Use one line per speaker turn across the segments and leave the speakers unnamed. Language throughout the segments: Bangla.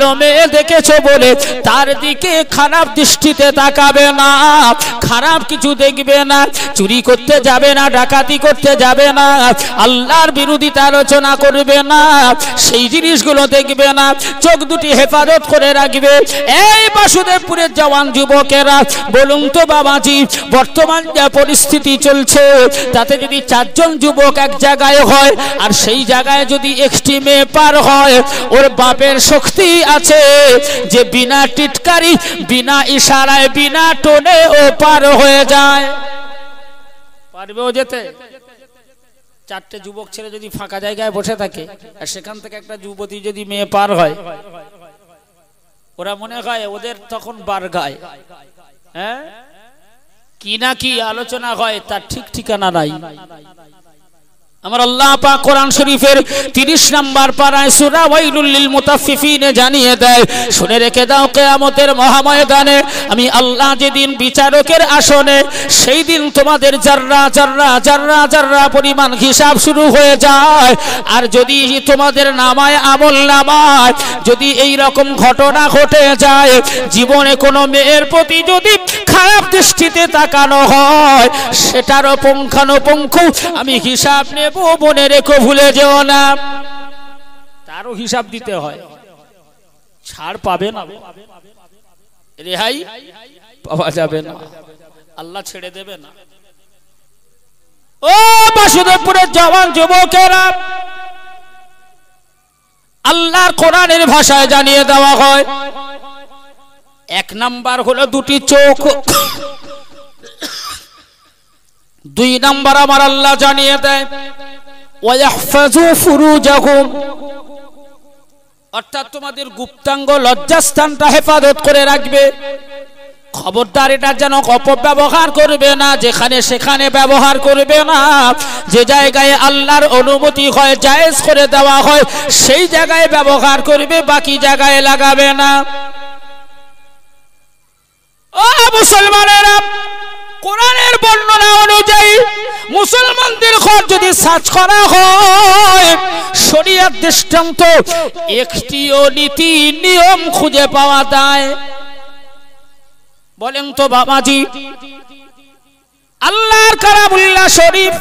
ভালো মেয়ে দেখেছো বলে তার দিকে খারাপ দৃষ্টিতে তাকাবে না খারাপ কিছু দেখবে না চুরি করতে যাবে না ডাকাতি করতে যাবে না আল্লাহর বিরোধিতা আলোচনা করবে না সেই জিনিসগুলো দেখবে না চোখ দুটি হেফাজত করে রাখবে এই বাসুদেবপুরের জওয়ান যুবকেরা বলুন তো বাবাজি বর্তমান যা পরিস্থিতি চলছে তাতে যদি চারজন যুবক এক জায়গায় হয় আর সেই জায়গায় যদি একটি মেয়ে পার হয় ওর বাপের শক্তি আছে যে বিনা টিটকারি বিনা ইশারায় বিনা টোনে ও পার হয়ে যায় পারবে ও যেতে চারটে যুবক ছেলে যদি ফাঁকা জায়গায় বসে থাকে আর সেখান থেকে একটা যুবতী যদি মেয়ে পার হয় ওরা মনে হয় ওদের তখন বার গায় হ্যাঁ কি না কি আলোচনা হয় তার ঠিক ঠিকানা নাই আমার আল্লাহ পা কোরআন শরীফের তিরিশ নাম্বার পাড়ায় সুরা ওয়াইলুল্লিল মুতাফিফিনে জানিয়ে দেয় শুনে রেখে দাও কেয়ামতের মহাময়দানে আমি আল্লাহ যেদিন বিচারকের আসনে সেই দিন তোমাদের জাররা জাররা জাররা জাররা পরিমাণ হিসাব শুরু হয়ে যায় আর যদি তোমাদের নামায় আমল নামায় যদি এই রকম ঘটনা ঘটে যায় জীবনে কোনো মেয়ের প্রতি যদি খারাপ দৃষ্টিতে তাকানো হয় সেটারও পুঙ্খানুপুঙ্খু আমি হিসাব নেব ও মনে রেখো ভুলে যেও না তারও হিসাব দিতে হয় ছাড় পাবে না রেহাই পাওয়া যাবে না আল্লাহ ছেড়ে দেবে না ও বাসুদেবপুরের জওয়ান যুবকেরা আল্লাহর কোরআনের ভাষায় জানিয়ে দেওয়া হয় এক নাম্বার হলো দুটি চোখ দুই নাম্বার আমার আল্লাহ জানিয়ে দেয় অর্থাৎ তোমাদের গুপ্তাঙ্গ লজ্জাস্থানটা হেফাজত করে রাখবে খবরদার এটা যেন অপব্যবহার করবে না যেখানে সেখানে ব্যবহার করবে না যে জায়গায় আল্লাহর অনুমতি হয় জায়েজ করে দেওয়া হয় সেই জায়গায় ব্যবহার করবে বাকি জায়গায় লাগাবে না ও মুসলমানেরা কোরআনের বর্ণনা অনুযায়ী মুসলমানদের ঘর যদি সার্চ করা হয় শরিয়ার দৃষ্টান্ত একটিও নীতি নিয়ম খুঁজে পাওয়া যায় বলেন তো বাবাজি আল্লাহর কারাবুল্লাহ শরীফ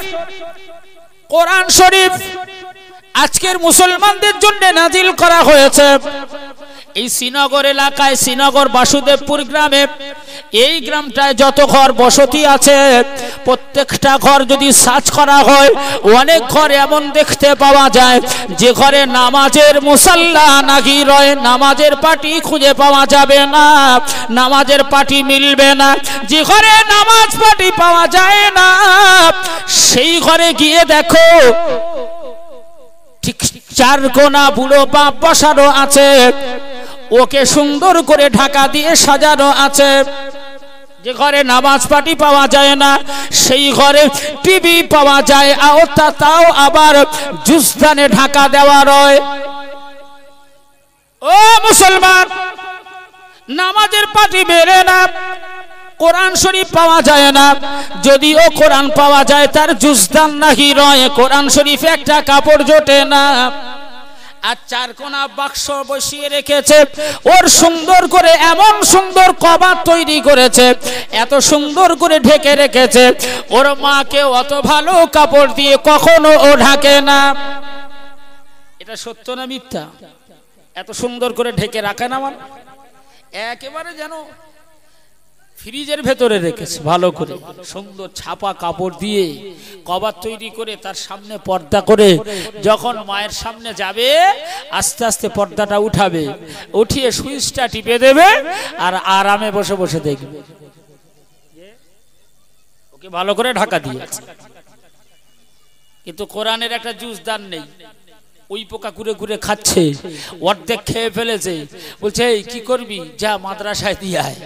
কোরআন শরীফ আজকের মুসলমানদের জন্য নাজিল করা হয়েছে এই শ্রীনগর এলাকায় শ্রীনগর বাসুদেবপুর গ্রামে এই গ্রামটায় যত ঘর বসতি আছে প্রত্যেকটা ঘর যদি সার্চ করা হয় অনেক ঘর এমন দেখতে পাওয়া যায় যে ঘরে নামাজের মুসাল্লা নাকি রয় নামাজের পাটি খুঁজে পাওয়া যাবে না নামাজের পাটি মিলবে না যে ঘরে নামাজ পাটি পাওয়া যায় না সেই ঘরে গিয়ে দেখো ঠিক চার কোনা বুড়ো বাপ বসানো আছে ওকে সুন্দর করে ঢাকা দিয়ে সাজানো আছে যে ঘরে নামাজ পাটি পাওয়া যায় না সেই ঘরে টিভি পাওয়া যায় আওতা তাও আবার জুস্তানে ঢাকা দেওয়া রয় ও মুসলমান নামাজের পাটি মেরে না কোরআন শরীফ পাওয়া যায় না যদিও কোরআন পাওয়া যায় তার জুস্তান নাহি রয় কোরআন শরীফ একটা কাপড় জোটে না আর চারকোনা বাক্স বসিয়ে রেখেছে ওর সুন্দর করে এমন সুন্দর কভার তৈরি করেছে এত সুন্দর করে ঢেকে রেখেছে ওর মাকে অত ভালো কাপড় দিয়ে কখনো ও ঢাকে না এটা সত্য না মিথ্যা এত সুন্দর করে ঢেকে রাখে না আমার একেবারে যেন ফ্রিজের ভেতরে রেখেছে ভালো করে সুন্দর ছাপা কাপড় দিয়ে কবার তৈরি করে তার সামনে পর্দা করে যখন মায়ের সামনে যাবে আস্তে আস্তে পর্দাটা উঠাবে উঠিয়ে সুইচটা টিপে দেবে আর আরামে বসে বসে দেখবে ওকে ভালো করে ঢাকা দিয়েছে কিন্তু কোরআনের একটা জুস দান নেই ওই পোকা ঘুরে ঘুরে খাচ্ছে অর্ধেক খেয়ে ফেলেছে বলছে এই কি করবি যা মাদ্রাসায় দিয়ে আয়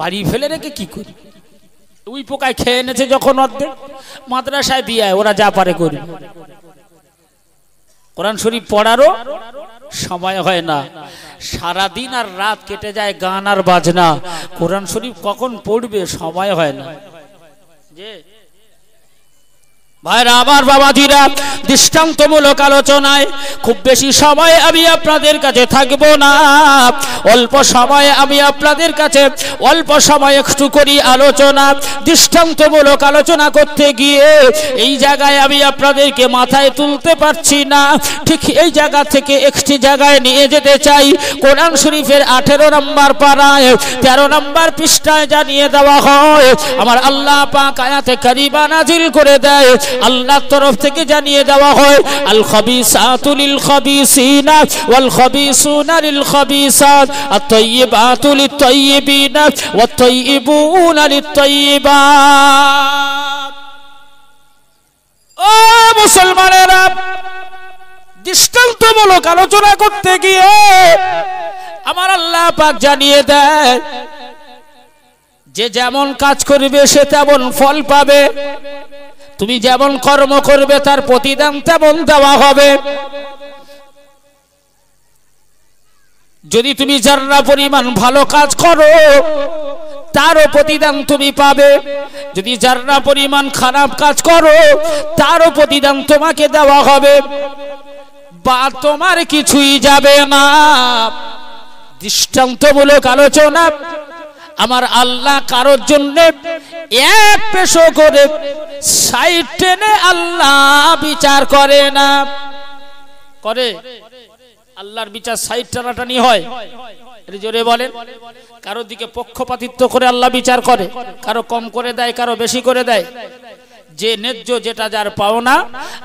বাড়ি ফেলে রেখে কি করি ওই পোকায় খেয়ে এনেছে যখন অর্ধেক মাদ্রাসায় দিয়ে ওরা যা পারে করি কোরআন শরীফ পড়ারও সময় হয় না সারা দিন আর রাত কেটে যায় গান আর বাজনা কোরআন শরীফ কখন পড়বে সময় হয় না যে ভাইরা আমার বাবাজিরা দৃষ্টান্তমূলক আলোচনায় খুব বেশি সময় আমি আপনাদের কাছে থাকব না অল্প সময়ে আমি আপনাদের কাছে অল্প সময় একটু করি আলোচনা দৃষ্টান্তমূলক আলোচনা করতে গিয়ে এই জায়গায় আমি আপনাদেরকে মাথায় তুলতে পারছি না ঠিক এই জায়গা থেকে একটি জায়গায় নিয়ে যেতে চাই কোরআন শরীফের আঠেরো নম্বর পাড়ায় তেরো নম্বর পৃষ্ঠায় জানিয়ে দেওয়া হয় আমার আল্লাহ পা কায়াতে কারিবা নাজিল করে দেয় আল্লাহর তরফ থেকে জানিয়ে দেওয়া হয় আল খবিসাতু লিল খবিসিনা ওয়াল খবিসুনা লিল খবিসাত আত তাইয়িবাতু লিত তাইয়িবিনা ওয়াত তাইয়িবুনা লিত তাইয়িবাত ও মুসলমানেরা দৃষ্টান্তমূলক আলোচনা করতে গিয়ে আমার আল্লাহ পাক জানিয়ে দেয় যে যেমন কাজ করবে সে তেমন ফল পাবে তুমি যেমন কর্ম করবে তার প্রতিদান তেমন দেওয়া হবে যদি তুমি জানা পরিমাণ ভালো কাজ করো তারও প্রতিদান তুমি পাবে যদি জানা পরিমাণ খারাপ কাজ করো তারও প্রতিদান তোমাকে দেওয়া হবে বা তোমার কিছুই যাবে না দৃষ্টান্তমূলক আলোচনা আমার আল্লাহ কারোর জন্য এক পেশো করে সাইড টেনে আল্লাহ বিচার করে না করে আল্লাহর বিচার সাইড টানাটানি হয় জোরে বলেন কারো দিকে পক্ষপাতিত্ব করে আল্লাহ বিচার করে কারো কম করে দেয় কারো বেশি করে দেয় যে ন্যায্য যেটা যার পাওনা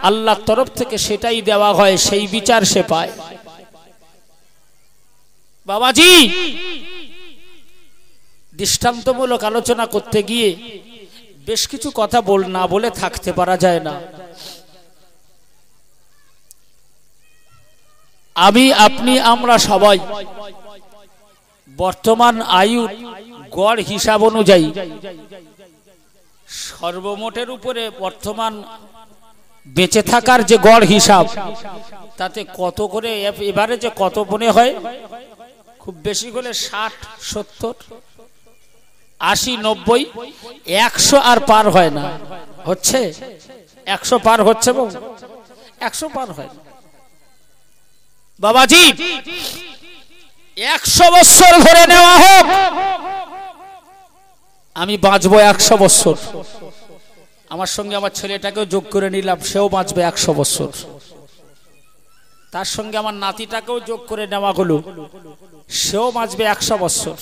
আল্লাহর তরফ থেকে সেটাই দেওয়া হয় সেই বিচার সে পায় বাবাজি দৃষ্টান্তমূলক আলোচনা করতে গিয়ে বেশ কিছু কথা বল না বলে থাকতে পারা যায় না আমি আপনি আমরা সবাই বর্তমান আয়ু গড় হিসাব অনুযায়ী সর্বমোটের উপরে বর্তমান বেঁচে থাকার যে গড় হিসাব তাতে কত করে এবারে যে কত মনে হয় খুব বেশি করে ষাট সত্তর আশি নব্বই একশো আর পার হয় না হচ্ছে একশো পার হচ্ছে বউ একশো পার হয় না বাবাজি একশো বৎসর ধরে নেওয়া হোক আমি বাঁচবো একশো বৎসর আমার সঙ্গে আমার ছেলেটাকেও যোগ করে নিলাম সেও বাঁচবে একশো বৎসর তার সঙ্গে আমার নাতিটাকেও যোগ করে নেওয়া হলো সেও বাঁচবে একশো বৎসর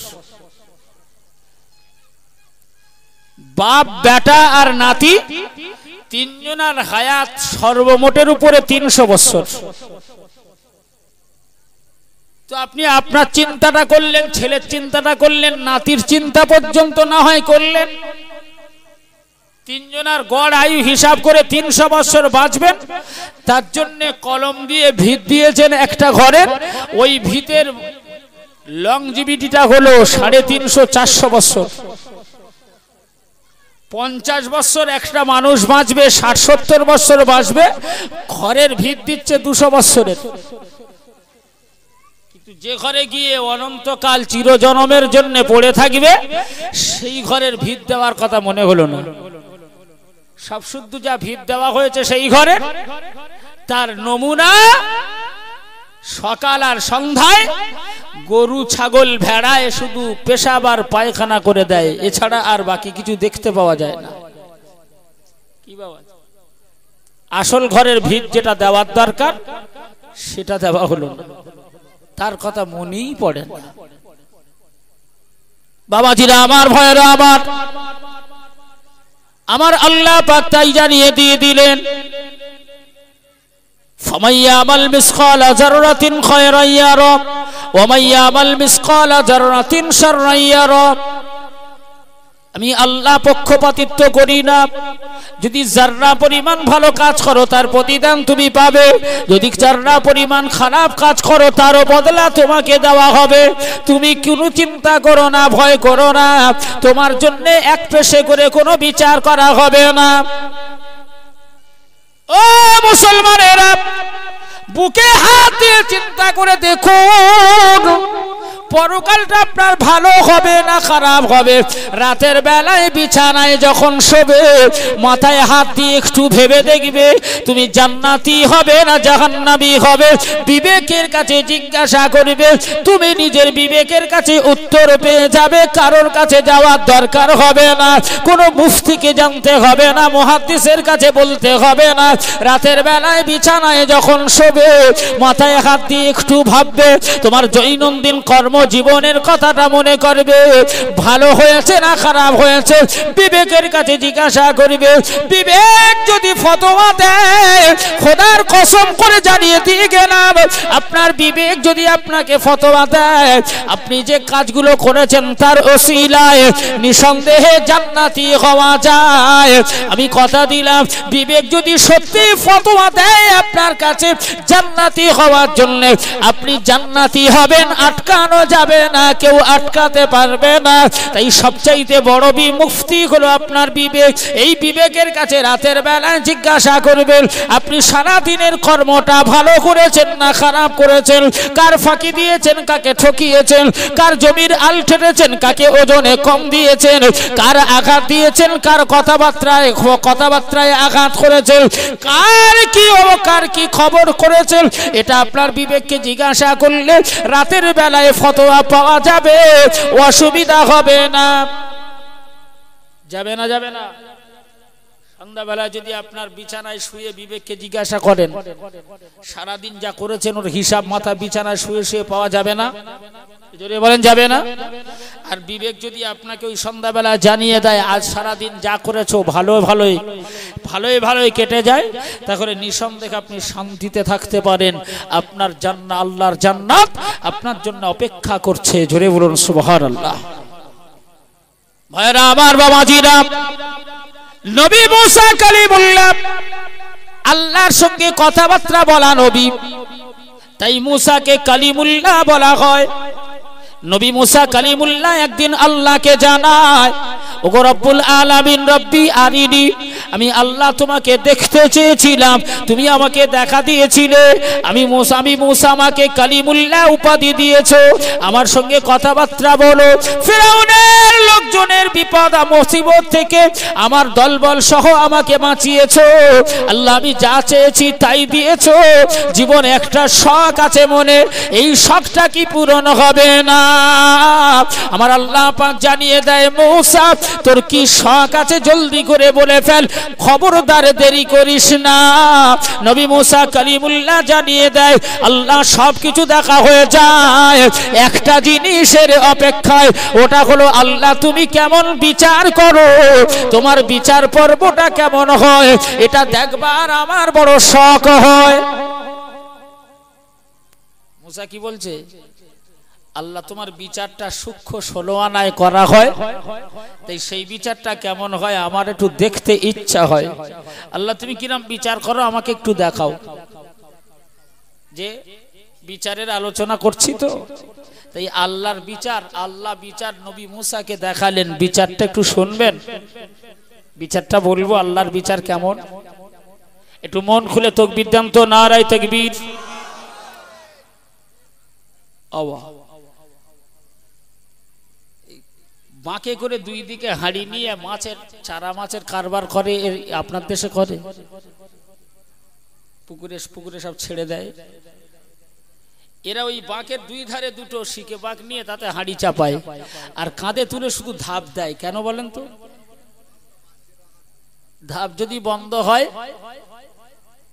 বাপ বেটা আর নাতি তিনজনার হায়াত সর্বমোটের উপরে তিনশো বছর তো আপনি আপনার চিন্তাটা করলেন ছেলের চিন্তাটা করলেন নাতির চিন্তা পর্যন্ত না হয় করলেন তিনজনার গড় আয়ু হিসাব করে তিনশো বছর বাঁচবেন তার জন্য কলম দিয়ে ভিত দিয়েছেন একটা ঘরে ওই ভিতের লংজিবিটিটা হলো সাড়ে তিনশো চারশো বছর পঞ্চাশ বছর একটা মানুষ বাঁচবে ষাট সত্তর বছর বাঁচবে ঘরের ভিত দিচ্ছে দুশো বছরের কিন্তু যে ঘরে গিয়ে অনন্তকাল চিরজনমের জন্য পড়ে থাকবে সেই ঘরের ভিত দেওয়ার কথা মনে হলো না সব শুদ্ধ যা ভিত দেওয়া হয়েছে সেই ঘরে তার নমুনা সকাল আর সন্ধ্যায় গরু ছাগল ভেড়ায় শুধু পেশাবার পায়খানা করে দেয় এছাড়া আর বাকি কিছু দেখতে পাওয়া যায় না কি বাবা আসল ঘরের ভিত যেটা দেওয়ার দরকার সেটা দেওয়া হলো না তার কথা মনেই পড়ে না বাবাজিরা আমার ভয়েরা আবার আমার আল্লাহ পাক তাই জানিয়ে দিয়ে দিলেন ফমাইয়া আমাল মিসকাল আজারাতিন খয়রাইয়া রব আমি আল্লাহ পক্ষপাতিত্ব করি না যদি জার্না পরিমাণ ভালো কাজ করো তার প্রতিদান তুমি পাবে যদি জার্না পরিমাণ খারাপ কাজ করো তারও বদলা তোমাকে দেওয়া হবে তুমি কোনো চিন্তা করো না ভয় করো না তোমার জন্য এক পেশে করে কোনো বিচার করা হবে না ও মুসলমানেরা বুকে হাত দিয়ে চিন্তা করে দেখুন পরকালটা আপনার ভালো হবে না খারাপ হবে রাতের বেলায় বিছানায় যখন শোবে মাথায় হাত দিয়ে একটু ভেবে দেখবে তুমি জান্নাতি হবে না জাহান্নাবি হবে বিবেকের কাছে জিজ্ঞাসা করবে তুমি নিজের বিবেকের কাছে উত্তর পেয়ে যাবে কারোর কাছে যাওয়ার দরকার হবে না কোনো মুফতিকে জানতে হবে না মহাদিসের কাছে বলতে হবে না রাতের বেলায় বিছানায় যখন শোবে মাথায় হাত দিয়ে একটু ভাববে তোমার দৈনন্দিন কর্ম কর্মজীবনের কথাটা মনে করবে ভালো হয়েছে না খারাপ হয়েছে বিবেকের কাছে জিজ্ঞাসা করবে বিবেক যদি ফতোয়া দেয় খোদার কসম করে জানিয়ে দিয়ে গেলাম আপনার বিবেক যদি আপনাকে ফতোয়া দেয় আপনি যে কাজগুলো করেছেন তার ওসিলায় নিঃসন্দেহে জান্নাতি হওয়া যায় আমি কথা দিলাম বিবেক যদি সত্যি ফতোয়া দেয় আপনার কাছে জান্নাতি হওয়ার জন্য আপনি জান্নাতি হবেন আটকানো যাবে না কেউ আটকাতে পারবে না তাই সবচাইতে বড় বি মুফতি হলো আপনার বিবেক এই বিবেকের কাছে রাতের বেলা জিজ্ঞাসা করবেন আপনি সারা দিনের কর্মটা ভালো করেছেন না খারাপ করেছেন কার ফাঁকি দিয়েছেন কাকে ঠকিয়েছেন কার জমির আল ঠেটেছেন কাকে ওজনে কম দিয়েছেন কার আঘাত দিয়েছেন কার কথাবার্তায় কথাবার্তায় আঘাত করেছেন কার কি কার কি খবর করেছেন এটা আপনার বিবেককে জিজ্ঞাসা করলে রাতের বেলায় ফত ফতোয়া পাওয়া যাবে অসুবিধা হবে না যাবে না যাবে না সন্ধ্যাবেলায় যদি আপনার বিছানায় শুয়ে বিবেককে জিজ্ঞাসা করেন সারাদিন যা করেছেন ওর হিসাব মাথা বিছানায় শুয়ে শুয়ে পাওয়া যাবে না জোরে বলেন যাবে না আর বিবেক যদি আপনাকে ওই সন্ধ্যাবেলা জানিয়ে দেয় আজ সারাদিন যা করেছো ভালো ভালোই ভালোই ভালোই কেটে যায় তাহলে নিঃসন্দেহে আপনি শান্তিতে থাকতে পারেন আপনার জান্না আল্লাহর জান্নাত আপনার জন্য অপেক্ষা করছে জোরে বলুন সুবহান আল্লাহ ভাইরা আমার বাবা জিরা নবী মুসা কালিমুল্লাহ আল্লাহর সঙ্গে কথাবার্তা বলা নবী তাই মুসাকে কালিমুল্লাহ বলা হয় নবী মুসা কালিমুল্লাহ একদিন আল্লাহকে জানায় ওগো রব্বুল আলামিন রব্বি আরিনি আমি আল্লাহ তোমাকে দেখতে চেয়েছিলাম তুমি আমাকে দেখা দিয়েছিলে আমি মোসা আমি মোসা আমাকে কালিমুল্লাহ উপাধি দিয়েছো আমার সঙ্গে কথাবার্তা বলো ফেরাউনের লোকজনের বিপদ মুসিবত থেকে আমার দলবল সহ আমাকে বাঁচিয়েছো আল্লাহ আমি যা চেয়েছি তাই দিয়েছো জীবন একটা শখ আছে মনে এই শখটা কি পূরণ হবে না আমার আল্লাহ পাক জানিয়ে দেয় মৌসা তোর কি শখ আছে জলদি করে বলে ফেল খবরদার দেরি করিস না নবী মুসা কালিমুল্লাহ জানিয়ে দেয় আল্লাহ সবকিছু দেখা হয়ে যায় একটা জিনিসের অপেক্ষায় ওটা হলো আল্লাহ তুমি কেমন বিচার করো তোমার বিচার পর্বটা কেমন হয় এটা দেখবার আমার বড় শখ হয় মুসা কি বলছে আল্লাহ তোমার বিচারটা সূক্ষ্ম ষোলো আনায় করা হয় তাই সেই বিচারটা কেমন হয় আমার একটু দেখতে ইচ্ছা হয় আল্লাহ তুমি কিরাম বিচার করো আমাকে একটু দেখাও যে বিচারের আলোচনা করছি তো তাই আল্লাহর বিচার আল্লাহ বিচার নবী মুসাকে দেখালেন বিচারটা একটু শুনবেন বিচারটা বলবো আল্লাহর বিচার কেমন একটু মন খুলে তকবির দাম তো নারায় তকবির আওয়া বাঁকে করে দুই দিকে হাড়ি নিয়ে মাছের চারা মাছের কারবার করে আপনার দেশে করে পুকুরে পুকুরে সব ছেড়ে দেয় এরা ওই বাঁকের দুই ধারে দুটো শিকে বাঁক নিয়ে তাতে হাঁড়ি চাপায় আর কাঁধে তুলে শুধু ধাপ দেয় কেন বলেন তো ধাপ যদি বন্ধ হয়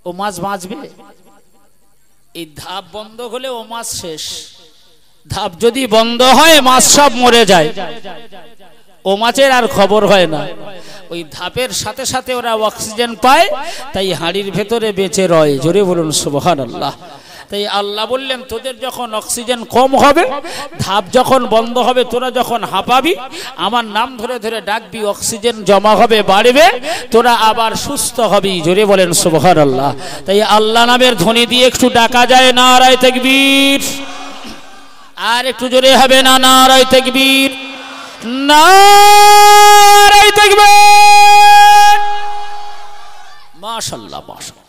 ও মাছ বাঁচবে এই ধাপ বন্ধ হলে ও মাছ শেষ ধাপ যদি বন্ধ হয় মাছ সব মরে যায় ও মাছের আর খবর হয় না ওই ধাপের সাথে সাথে ওরা অক্সিজেন পায় তাই হাঁড়ির ভেতরে বেঁচে রয় জোরে বলুন সুবহান আল্লাহ তাই আল্লাহ বললেন তোদের যখন অক্সিজেন কম হবে ধাপ যখন বন্ধ হবে তোরা যখন হাঁপাবি আমার নাম ধরে ধরে ডাকবি অক্সিজেন জমা হবে বাড়বে তোরা আবার সুস্থ হবি জোরে বলেন সুবহান আল্লাহ তাই আল্লাহ নামের ধ্বনি দিয়ে একটু ডাকা যায় না রায় তেকবীর আর একটু জোরে হবে না না তেকবীর না রায় তেকবীর মাশাল্লাহ মাশাল্লাহ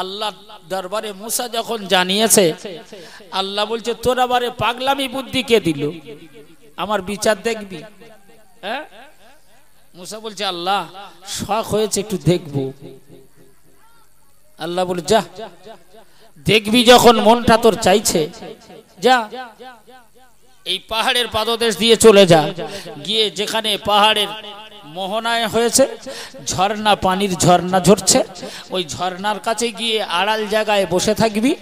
আল্লাহ দরবারে মুসা যখন জানিয়েছে আল্লাহ বলছে তোর আবারে পাগলামি বুদ্ধি কে দিল আমার বিচার দেখবি হ্যাঁ মুসা বলছে আল্লাহ শখ হয়েছে একটু দেখব আল্লাহ বলে যা দেখবি যখন মনটা তোর চাইছে যা এই পাহাড়ের পাদদেশ দিয়ে চলে যা গিয়ে যেখানে পাহাড়ের মোহনায় হয়েছে ঝর্ণা পানির ঝর্ণা ঝরছে ওই ঝর্ণার কাছে গিয়ে আড়াল জায়গায় বসে থাকবি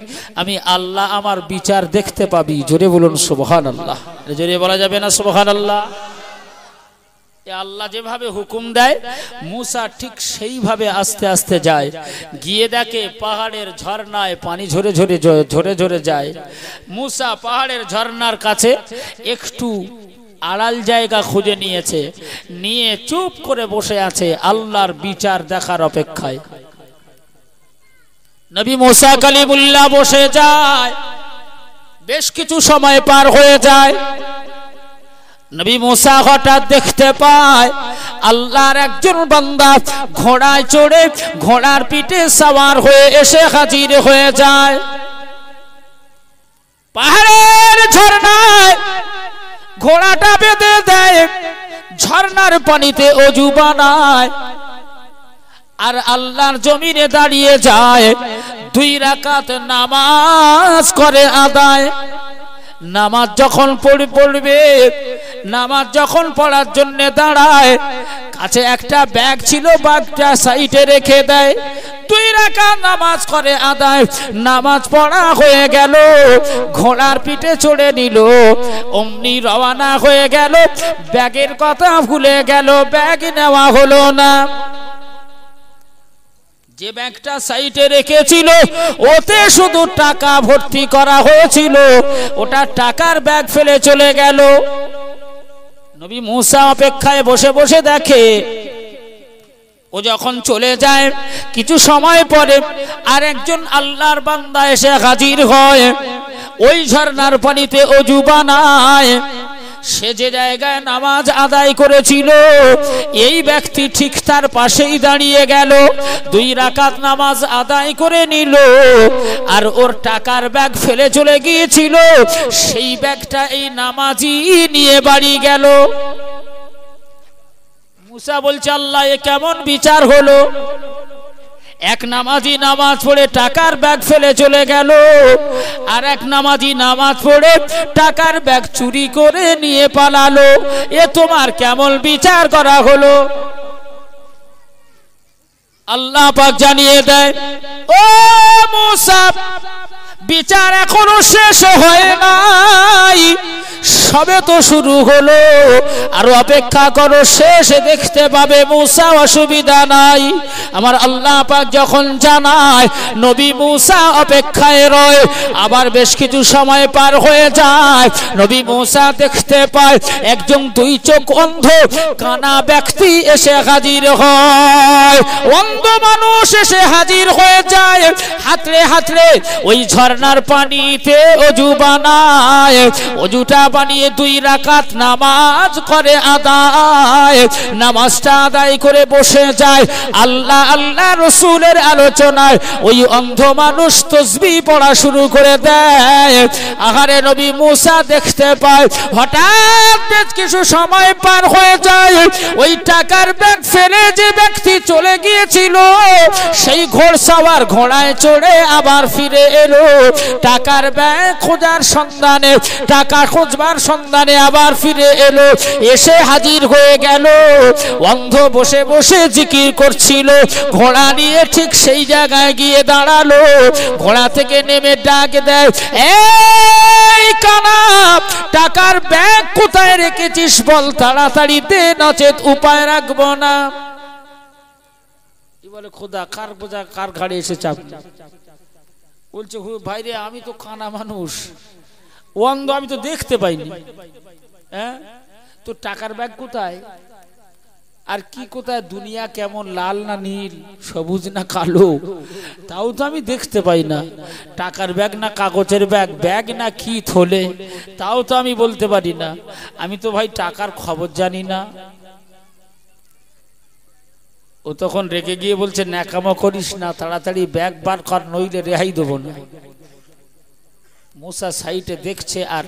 আমি আল্লাহ আমার বিচার দেখতে পাবি জোরে বলুন সুবহান আল্লাহ জোরে বলা যাবে না সুবহান আল্লাহ আল্লাহ যেভাবে হুকুম দেয় মুসা ঠিক সেইভাবে আস্তে আস্তে যায় গিয়ে দেখে পাহাড়ের ঝর্ণায় পানি ঝরে ঝরে ঝরে ঝরে যায় মুসা পাহাড়ের ঝর্ণার কাছে একটু আড়াল জায়গা খুঁজে নিয়েছে নিয়ে চুপ করে বসে আছে আল্লাহর বিচার দেখার অপেক্ষায় নবী মুসা কালিমুল্লাহ বসে যায় বেশ কিছু সময় পার হয়ে যায় নবী মুসা হঠাৎ দেখতে পায় আল্লাহর একজন বান্দা ঘোড়ায় চড়ে ঘোড়ার পিঠে সাওয়ার হয়ে এসে হাজির হয়ে যায় পাহাড়ের ঝর্ণায় ঘোড়াটা বেঁধে দেয় ঝর্ণার পানিতে অজু বানায় আর আল্লাহর জমিনে দাঁড়িয়ে যায় দুই রাকাত নামাজ করে আদায় নামাজ যখন পড়ে পড়বে নামাজ যখন পড়ার জন্য দাঁড়ায় কাছে একটা ব্যাগ ছিল ব্যাগটা সাইডে রেখে দেয় তুই রাখা নামাজ করে আদায় নামাজ পড়া হয়ে গেল ঘোড়ার পিঠে চড়ে নিল অমনি রওনা হয়ে গেল ব্যাগের কথা ভুলে গেল ব্যাগ নেওয়া হলো না যে ব্যাগটা সাইটে রেখেছিল ওতে শুধু টাকা ভর্তি করা হয়েছিল ওটা টাকার ব্যাগ ফেলে চলে গেল নবী মূসা অপেক্ষায় বসে বসে দেখে ও যখন চলে যায় কিছু সময় পরে আরেকজন আল্লাহর বান্দা এসে হাজির হয় ওই ঝর্নার পানিতে অজু বানায় সে যে জায়গায় নামাজ আদায় করেছিল এই ব্যক্তি ঠিক তার পাশেই দাঁড়িয়ে গেল দুই রাকাত নামাজ আদায় করে নিল আর ওর টাকার ব্যাগ ফেলে চলে গিয়েছিল সেই ব্যাগটা এই নামাজই নিয়ে বাড়ি গেল মুসা বলছে আল্লাহ এ কেমন বিচার হলো এক নামাজি নামাজ পড়ে টাকার ব্যাগ ফেলে চলে গেল আর এক নামাজি নামাজ পড়ে টাকার ব্যাগ চুরি করে নিয়ে পালালো এ তোমার কেমন বিচার করা হলো আল্লাহ পাক জানিয়ে দেয় ও মুসাফ বিচার এখনো শেষ হয় নাই সবে তো শুরু হলো আর অপেক্ষা করো শেষ দেখতে পাবে মূসা অসুবিধা নাই আমার আল্লাহ পাক যখন জানায় নবী মূসা অপেক্ষায় রয় আবার বেশ কিছু সময় পার হয়ে যায় নবী মূসা দেখতে পায় একজন দুই চোখ অন্ধ কানা ব্যক্তি এসে হাজির হয় অন্ধ মানুষ এসে হাজির হয়ে যায় হাতড়ে হাতড়ে ওই ঝড় ঝর্নার পানিতে অজু বানায় অজুটা বানিয়ে দুই রাকাত নামাজ করে আদায় নামাজটা আদায় করে বসে যায় আল্লাহ আল্লাহ রসুলের আলোচনায় ওই অন্ধ মানুষ তসবি পড়া শুরু করে দেয় আহারে নবী মুসা দেখতে পায় হঠাৎ বেশ কিছু সময় পার হয়ে যায় ওই টাকার ব্যাগ ফেলে যে ব্যক্তি চলে গিয়েছিল সেই ঘোড় সবার ঘোড়ায় চড়ে আবার ফিরে এলো টাকার ব্যয় খোঁজার সন্ধানে টাকা খোঁজবার সন্ধানে আবার ফিরে এলো এসে হাজির হয়ে গেল অন্ধ বসে বসে জিকির করছিল ঘোড়া নিয়ে ঠিক সেই জায়গায় গিয়ে দাঁড়ালো ঘোড়া থেকে নেমে ডাক দেয় এই কানা টাকার ব্যাগ কোথায় রেখেছিস বল তাড়াতাড়ি দে নচেত উপায় রাখবো না বলে খোদা কার বোঝা কার ঘাড়ে এসে চাপ বলছে ভাইরে আমি তো কানা মানুষ অন্ধ আমি তো দেখতে পাইনি হ্যাঁ তো টাকার ব্যাগ কোথায় আর কি কোথায় দুনিয়া কেমন লাল না নীল সবুজ না কালো তাও তো আমি দেখতে পাই না টাকার ব্যাগ না কাগজের ব্যাগ ব্যাগ না কি থলে তাও তো আমি বলতে পারি না আমি তো ভাই টাকার খবর জানি না ও তখন রেগে গিয়ে বলছে ন্যাকামো করিস না তাড়াতাড়ি ব্যাগ বার কর নইলে রেহাই দেবো না মোসা সাইটে দেখছে আর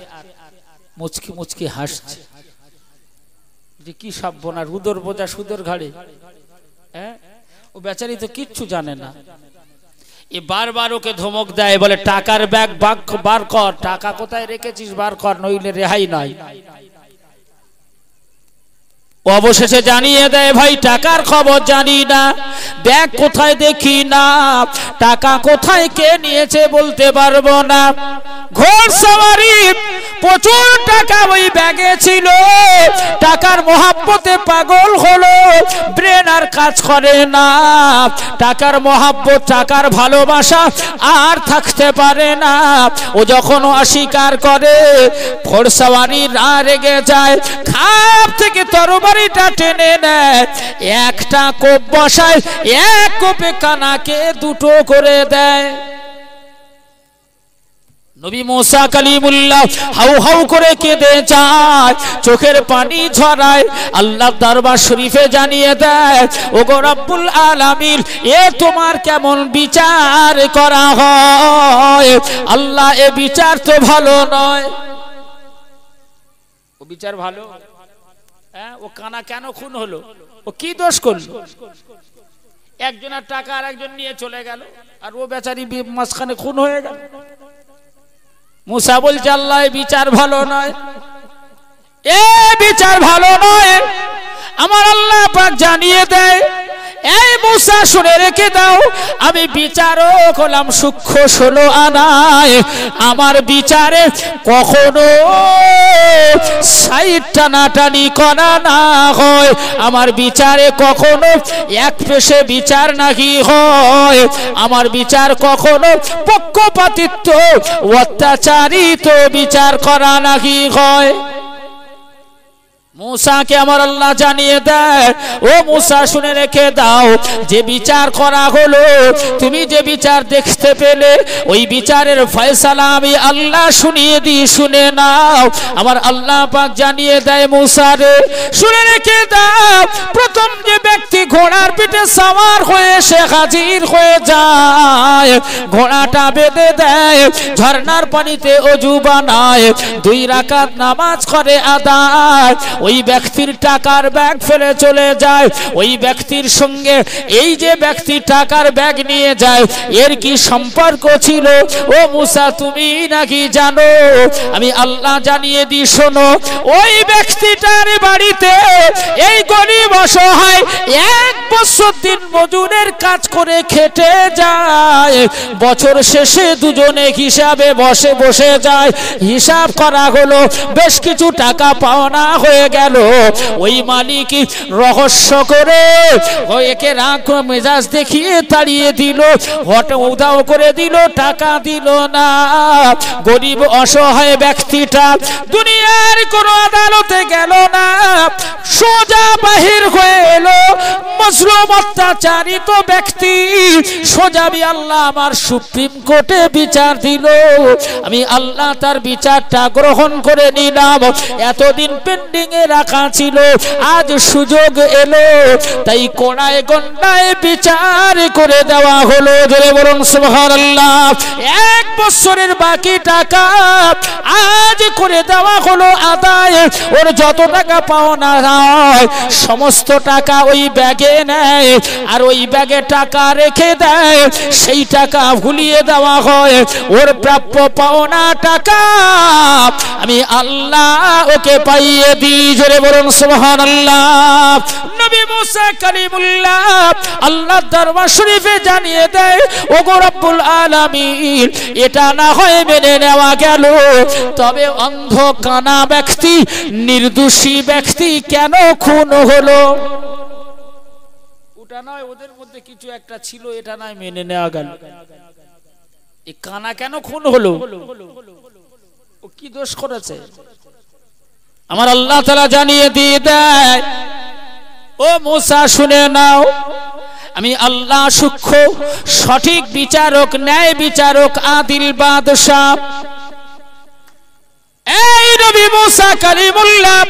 মুচকি মুচকি হাসছে যে কি না রুদর বোঝা সুদর ঘাড়ে হ্যাঁ ও বেচারি তো কিচ্ছু জানে না এ বারবার ওকে ধমক দেয় বলে টাকার ব্যাগ বার কর টাকা কোথায় রেখেছিস বার কর নইলে রেহাই নয় অবশেষে জানিয়ে দেয় ভাই টাকার খবর জানি না দেখ কোথায় দেখি না টাকা কোথায় কে নিয়েছে বলতে পারবো না ঘোর সওয়ারি প্রচুর টাকা ওই ব্যাগে ছিল টাকার মহাব্বতে পাগল হলো ব্রেন আর কাজ করে না টাকার মহাব্বত টাকার ভালোবাসা আর থাকতে পারে না ও যখন অস্বীকার করে ফোরসাওয়ারি না রেগে যায় খাপ থেকে তরবারিটা টেনে নেয় একটা কোপ বসায় এক কোপে কানাকে দুটো করে দেয় নবী মোসা কালিমুল্লাহ হাউ হাউ করে কেঁদে যায় চোখের পানি ঝরায় আল্লাহ দরবার শরীফে জানিয়ে দেয় ও গোরাব্বুল আলামিন এ তোমার কেমন বিচার করা হয় আল্লাহ এ বিচার তো ভালো নয় ও বিচার ভালো হ্যাঁ ও কানা কেন খুন হলো ও কি দোষ করলো একজনের টাকা আর একজন নিয়ে চলে গেল আর ও বেচারি মাঝখানে খুন হয়ে গেল মুসা বলছে আল্লাহ বিচার ভালো নয় এ বিচার ভালো নয় আমার আল্লাহ পাক জানিয়ে দেয় এই মুসা শুনে রেখে দাও আমি বিচারও হলাম সূক্ষ্ম ষোলো আনায় আমার বিচারে সাইড টানাটানি করা না হয় আমার বিচারে কখনো এক পেশে বিচার নাকি হয় আমার বিচার কখনো পক্ষপাতিত্ব অত্যাচারিত বিচার করা নাকি হয় মুসাকে আমার আল্লাহ জানিয়ে দেয় ও মুসা শুনে রেখে দাও যে বিচার করা হলো তুমি যে বিচার দেখতে পেলে ওই বিচারের ফয়সালা আমি আল্লাহ শুনিয়ে দিই শুনে নাও আমার আল্লাহ পাক জানিয়ে দেয় রে শুনে রেখে দাও প্রথম যে ব্যক্তি ঘোড়ার পিঠে সাওয়ার হয়ে সে হাজির হয়ে যায় ঘোড়াটা বেঁধে দেয় ঝর্নার পানিতে অজু বানায় দুই রাকাত নামাজ করে আদায় ওই ব্যক্তির টাকার ব্যাগ ফেলে চলে যায় ওই ব্যক্তির সঙ্গে এই যে ব্যক্তি টাকার ব্যাগ নিয়ে যায় এর কি সম্পর্ক ছিল ও মুসা তুমি নাকি জানো আমি আল্লাহ জানিয়ে দিই শোনো ওই ব্যক্তিটার বাড়িতে এই গরিব অসহায় এক বছর দিন মজুরের কাজ করে খেটে যায় বছর শেষে দুজনে হিসাবে বসে বসে যায় হিসাব করা হলো বেশ কিছু টাকা পাওনা হয়ে গেল ওই মালিক রহস্য করে একে রাগ মেজাজ দেখিয়ে তাড়িয়ে দিল হট উদাও করে দিল টাকা দিল না গরিব অসহায় ব্যক্তিটা দুনিয়া আর কোন আদালতে গেল না সোজা বাহির হয়ে এলো মজলুম অত্যাচারিত ব্যক্তি সোজা সোজাবি আল্লাহ আমার সুপ্রিম কোর্টে বিচার দিল আমি আল্লাহ তার বিচারটা গ্রহণ করে নিলাম এতদিন পেন্ডিং এ রাখা ছিল আজ সুযোগ এলো তাই কোনায় গন্ডায় বিচার করে দেওয়া হলো ধরে বলুন সুবহানাল্লাহ এক বছরের বাকি টাকা আজ করে দেওয়া হলো হলো আদায় ওর যত টাকা পাওনা হয় সমস্ত টাকা ওই ব্যাগে নেয় আর ওই ব্যাগে টাকা রেখে দেয় সেই টাকা ভুলিয়ে দেওয়া হয় ওর প্রাপ্য পাওনা টাকা আমি আল্লাহ ওকে পাইয়ে দিই জোরে বলুন সোহান আল্লাহ নবী মুসা কালিমুল্লাহ আল্লাহ দরবার শরীফে জানিয়ে দেয় ও গোরব্বুল আলামিন এটা না হয় মেনে নেওয়া গেল তবে অন্ধ কানা অজানা ব্যক্তি নির্দোষী ব্যক্তি কেন খুন হলো ওটা নয় ওদের মধ্যে কিছু একটা ছিল এটা নয় মেনে নেওয়া গেল কানা কেন খুন হলো ও কি দোষ করেছে আমার আল্লাহ তারা জানিয়ে দিয়ে দেয় ও মোসা শুনে নাও আমি আল্লাহ সূক্ষ্ম সঠিক বিচারক ন্যায় বিচারক আদিল বাদশাহ এই নবী মুসা কালিমুল্লাহ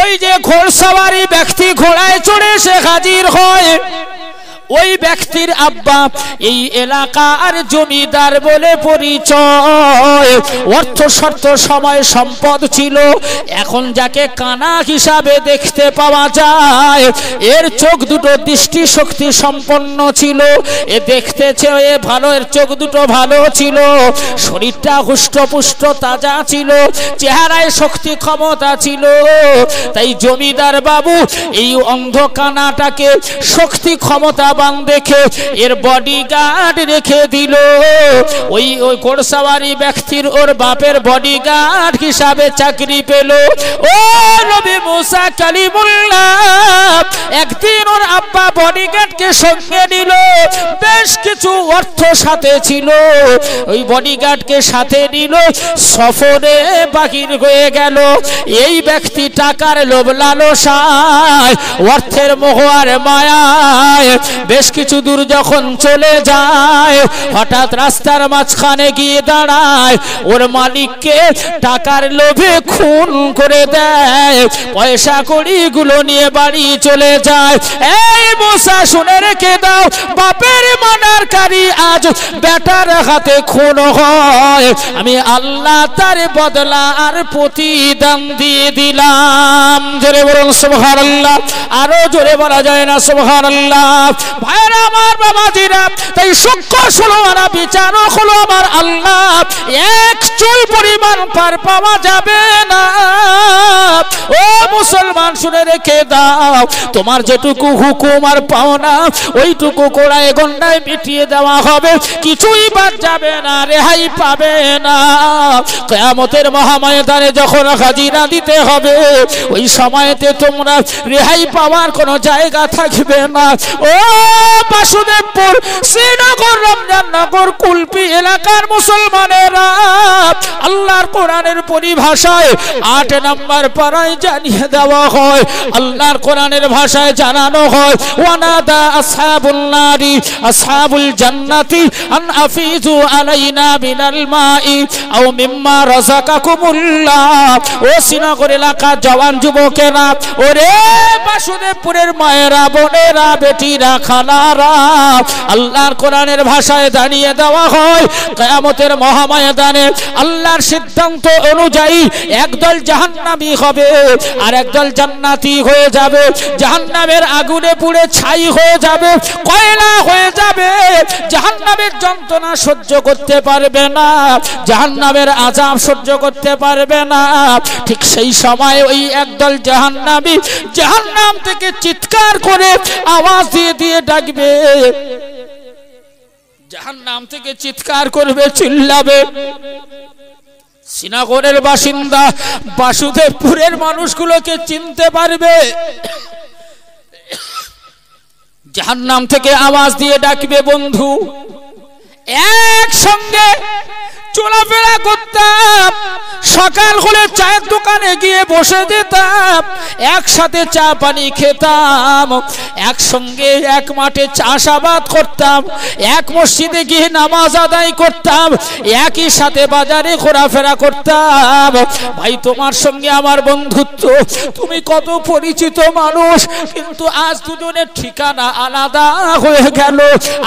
ওই যে ঘোড়সওয়ারি ব্যক্তি ঘোড়ায় চড়ে সে হাজির হয় ওই ব্যক্তির আব্বা এই এলাকার জমিদার বলে পরিচয় অর্থ শর্ত সময় সম্পদ ছিল এখন যাকে কানা হিসাবে দেখতে পাওয়া যায় এর চোখ দুটো দৃষ্টি শক্তি সম্পন্ন ছিল এ দেখতে চেয়ে ভালো এর চোখ দুটো ভালো ছিল শরীরটা হুষ্টপুষ্ট তাজা ছিল চেহারায় শক্তি ক্ষমতা ছিল তাই জমিদার বাবু এই অন্ধ কানাটাকে শক্তি ক্ষমতা জবান দেখে এর বডিগার্ড রেখে দিল ওই ওই ঘোড়সাওয়ারি ব্যক্তির ওর বাপের বডিগার্ড হিসাবে চাকরি পেল ও নবী মুসা কালিমুল্লাহ একদিন ওর আব্বা বডিগার্ডকে সঙ্গে নিল বেশ কিছু অর্থ সাথে ছিল ওই বডিগার্ডকে সাথে নিল সফরে বাহির হয়ে গেল এই ব্যক্তি টাকার লোভ লালসায় অর্থের আর মায়ায় বেশ কিছু দূর যখন চলে যায় হঠাৎ রাস্তার মাঝখানে গিয়ে দাঁড়ায় ওর মালিককে টাকার লোভে খুন করে দেয় পয়সা কড়িগুলো নিয়ে বাড়ি চলে যায় এই মোসা শুনে রেখে দাও বাপের কারি আজ বেটার হাতে খুন হয় আমি আল্লাহ তার বদলা আর প্রতিদান দিয়ে দিলাম জোরে বলুন সুবহানাল্লাহ আরো জোরে বলা যায় না সুবহানাল্লাহ ভাইরা আমার বাবাজিরা তাই সূক্ষ্ম শুনো আনা বিচার হলো আমার আল্লাহ এক চুল পরিমাণ পার পাওয়া যাবে না ও মুসলমান শুনে রেখে দাও তোমার যেটুকু হুকুম আর পাওনা ওইটুকু কোড়ায় গন্ডায় মিটিয়ে দেওয়া হবে কিছুই বাদ যাবে না রেহাই পাবে না কেয়ামতের মহাময়দানে যখন হাজিরা দিতে হবে ওই সময়তে তোমরা রেহাই পাওয়ার কোনো জায়গা থাকবে না ও বাসুদেবপুর শ্রীনগর রমজান নগর কুলপি এলাকার মুসলমানেরা আল্লাহর কোরআনের পরিভাষায় আট নম্বর পাড়ায় জানিয়ে দেওয়া হয় আল্লাহর কোরআনের ভাষায় জানানো হয় ওয়ানাদা আসহাবুল নারি আসহাবুল জান্নাতি আন আফিজু আলাইনা বিনাল মাই আও মিম্মা রাযাকাকুমুল্লাহ ও শ্রীনগর এলাকা জওয়ান যুবকেরা ওরে বাসুদেবপুরের মায়েরা বোনেরা বেটিরা খা আনারা আল্লাহর কোরআনের ভাষায় জানিয়ে দেওয়া হয় কেয়ামতের মহাময়দানে আল্লাহর সিদ্ধান্ত অনুযায়ী একদল জাহান্নামি হবে আর একদল জান্নাতি হয়ে যাবে জাহান্নামের আগুনে পুড়ে ছাই হয়ে যাবে কয়লা হয়ে যাবে জাহান্নামের যন্ত্রণা সহ্য করতে পারবে না জাহান্নামের আজাব সহ্য করতে পারবে না ঠিক সেই সময় ওই একদল জাহান্নামি জাহান্নাম থেকে চিৎকার করে আওয়াজ দিয়ে দিয়ে দিয়ে ডাকবে জাহান নাম থেকে চিৎকার করবে চিল্লাবে সিনাগরের বাসিন্দা বাসুদেবপুরের মানুষগুলোকে চিনতে পারবে জাহান নাম থেকে আওয়াজ দিয়ে ডাকবে বন্ধু একসঙ্গে চলাফেরা করতাম সকাল হলে চায়ের দোকানে গিয়ে বসে যেতাম একসাথে চা পানি খেতাম একসঙ্গে এক মাঠে চাষাবাদ করতাম এক মসজিদে গিয়ে নামাজ আদায় করতাম একই সাথে বাজারে ঘোরাফেরা করতাম ভাই তোমার সঙ্গে আমার বন্ধুত্ব তুমি কত পরিচিত মানুষ কিন্তু আজ দুজনের ঠিকানা আলাদা হয়ে গেল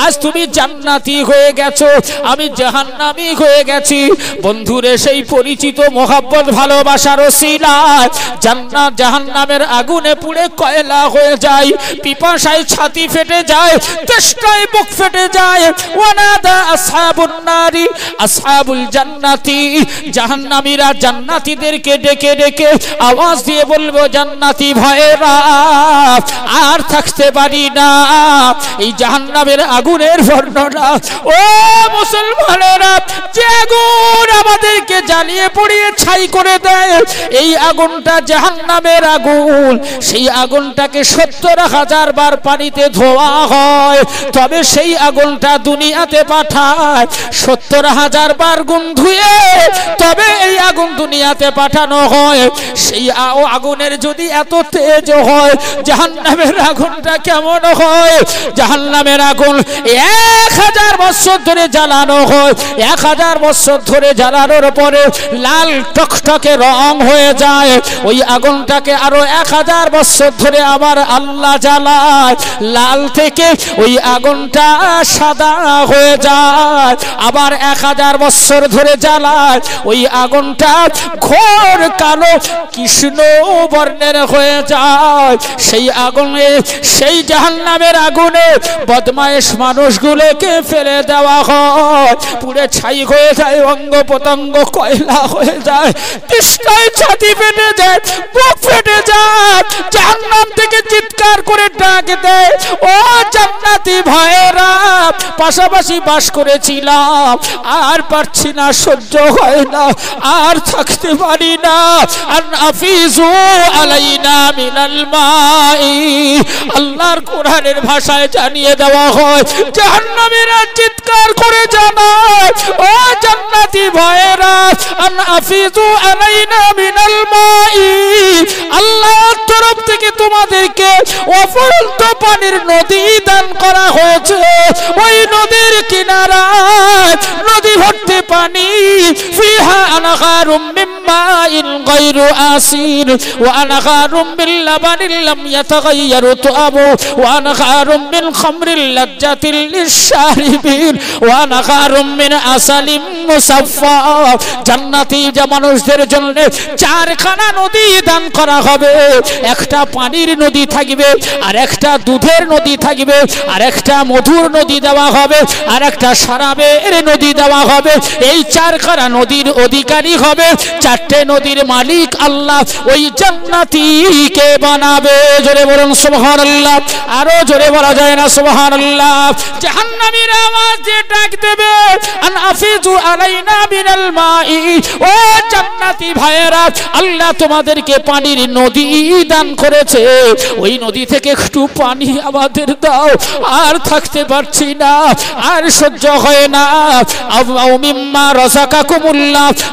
আজ তুমি জান্নাতি হয়ে গেছো আমি জাহান্নামি হয়ে গেছি গেছি বন্ধুরে সেই পরিচিত মোহাব্বত ভালোবাসার ওসিলায় জান্নাত জাহান্নামের আগুনে পুড়ে কয়লা হয়ে যায় পিপাসায় ছাতি ফেটে যায় তেষ্টায় বুক ফেটে যায় ওয়ানাদা আসহাবুন নারী আসহাবুল জান্নাতি জাহান্নামীরা জান্নাতীদেরকে ডেকে ডেকে আওয়াজ দিয়ে বলবো জান্নাতি ভয়েরা আর থাকতে পারি না এই জাহান্নামের আগুনের বর্ণনা ও মুসলমানেরা যে আগুন আমাদেরকে জ্বালিয়ে পড়িয়ে ছাই করে দেয় এই আগুনটা জাহান্নামের আগুন সেই আগুনটাকে সত্তর হাজার বার পানিতে ধোয়া হয় তবে সেই আগুনটা দুনিয়াতে পাঠায় মাথায় সত্তর হাজার বার গুণ ধুয়ে তবে এই আগুন দুনিয়াতে পাঠানো হয় সেই আগুনের যদি এত তেজ হয় জাহান্নামের আগুনটা কেমন হয় জাহান্নামের আগুন এক হাজার বছর ধরে জ্বালানো হয় এক হাজার বছর ধরে জ্বালানোর পরে লাল টকটকে রং হয়ে যায় ওই আগুনটাকে আরো এক হাজার বছর ধরে আবার আল্লাহ জ্বালায় লাল থেকে ওই আগুনটা সাদা হয়ে যায় জ্বালায় আবার এক হাজার বছর ধরে জ্বালায় ওই আগুনটা ঘোর কালো কৃষ্ণ বর্ণের হয়ে যায় সেই আগুনে সেই জাহান্নামের আগুনে বদমায়েশ মানুষগুলোকে ফেলে দেওয়া হয় পুরে ছাই হয়ে যায় অঙ্গ পতঙ্গ কয়লা হয়ে যায় তৃষ্ণায় ছাতি ফেটে যায় বুক ফেটে যায় জাহান্নাম থেকে চিৎকার করে ডাক দেয় ও জান্নাতি ভাইয়েরা পাশাপাশি বাস করেছিলাম আর পারছি না সহ্য হয় না আর থাকতে পারি না আর নাফিজু আলাইনা মিনাল মাই আল্লাহর কোরআনের ভাষায় জানিয়ে দেওয়া হয় জাহান্নামীরা চিৎকার করে জানায় ও জান্নাতি ভয়েরা আন আফিজু আলাইনা মিনাল মাই আল্লাহর তরফ থেকে তোমাদেরকে অফুরন্ত পানির নদী দান করা হয়েছে ওই নদীর কিনার بني أنا غار من ماء غير آسير وأنهار من لبن لم يتغير طعمه وأنهار من خمر لجة للشاربين وأنهار من عسل মুসাফা জান্নাতি যে মানুষদের জন্য চারখানা নদী দান করা হবে একটা পানির নদী থাকবে আর একটা দুধের নদী থাকবে আর একটা মধুর নদী দেওয়া হবে আর একটা সারাবের নদী দেওয়া হবে এই চারখানা নদীর অধিকারী হবে চারটে নদীর মালিক মালিক আল্লাহ ওই জান্নাতি কে বানাবে জোরে বলুন সুবহান আল্লাহ আরো জোরে বলা যায় না সুবহান আল্লাহ জাহান্নামীর আওয়াজ যে ডাক দেবে আন আফিজু আলাইনা মিনাল মাই ও জান্নাতি ভাইরা আল্লাহ তোমাদেরকে পানির নদী দান করেছে ওই নদী থেকে একটু পানি আমাদের দাও আর থাকতে পারছি না আর সহ্য হয় না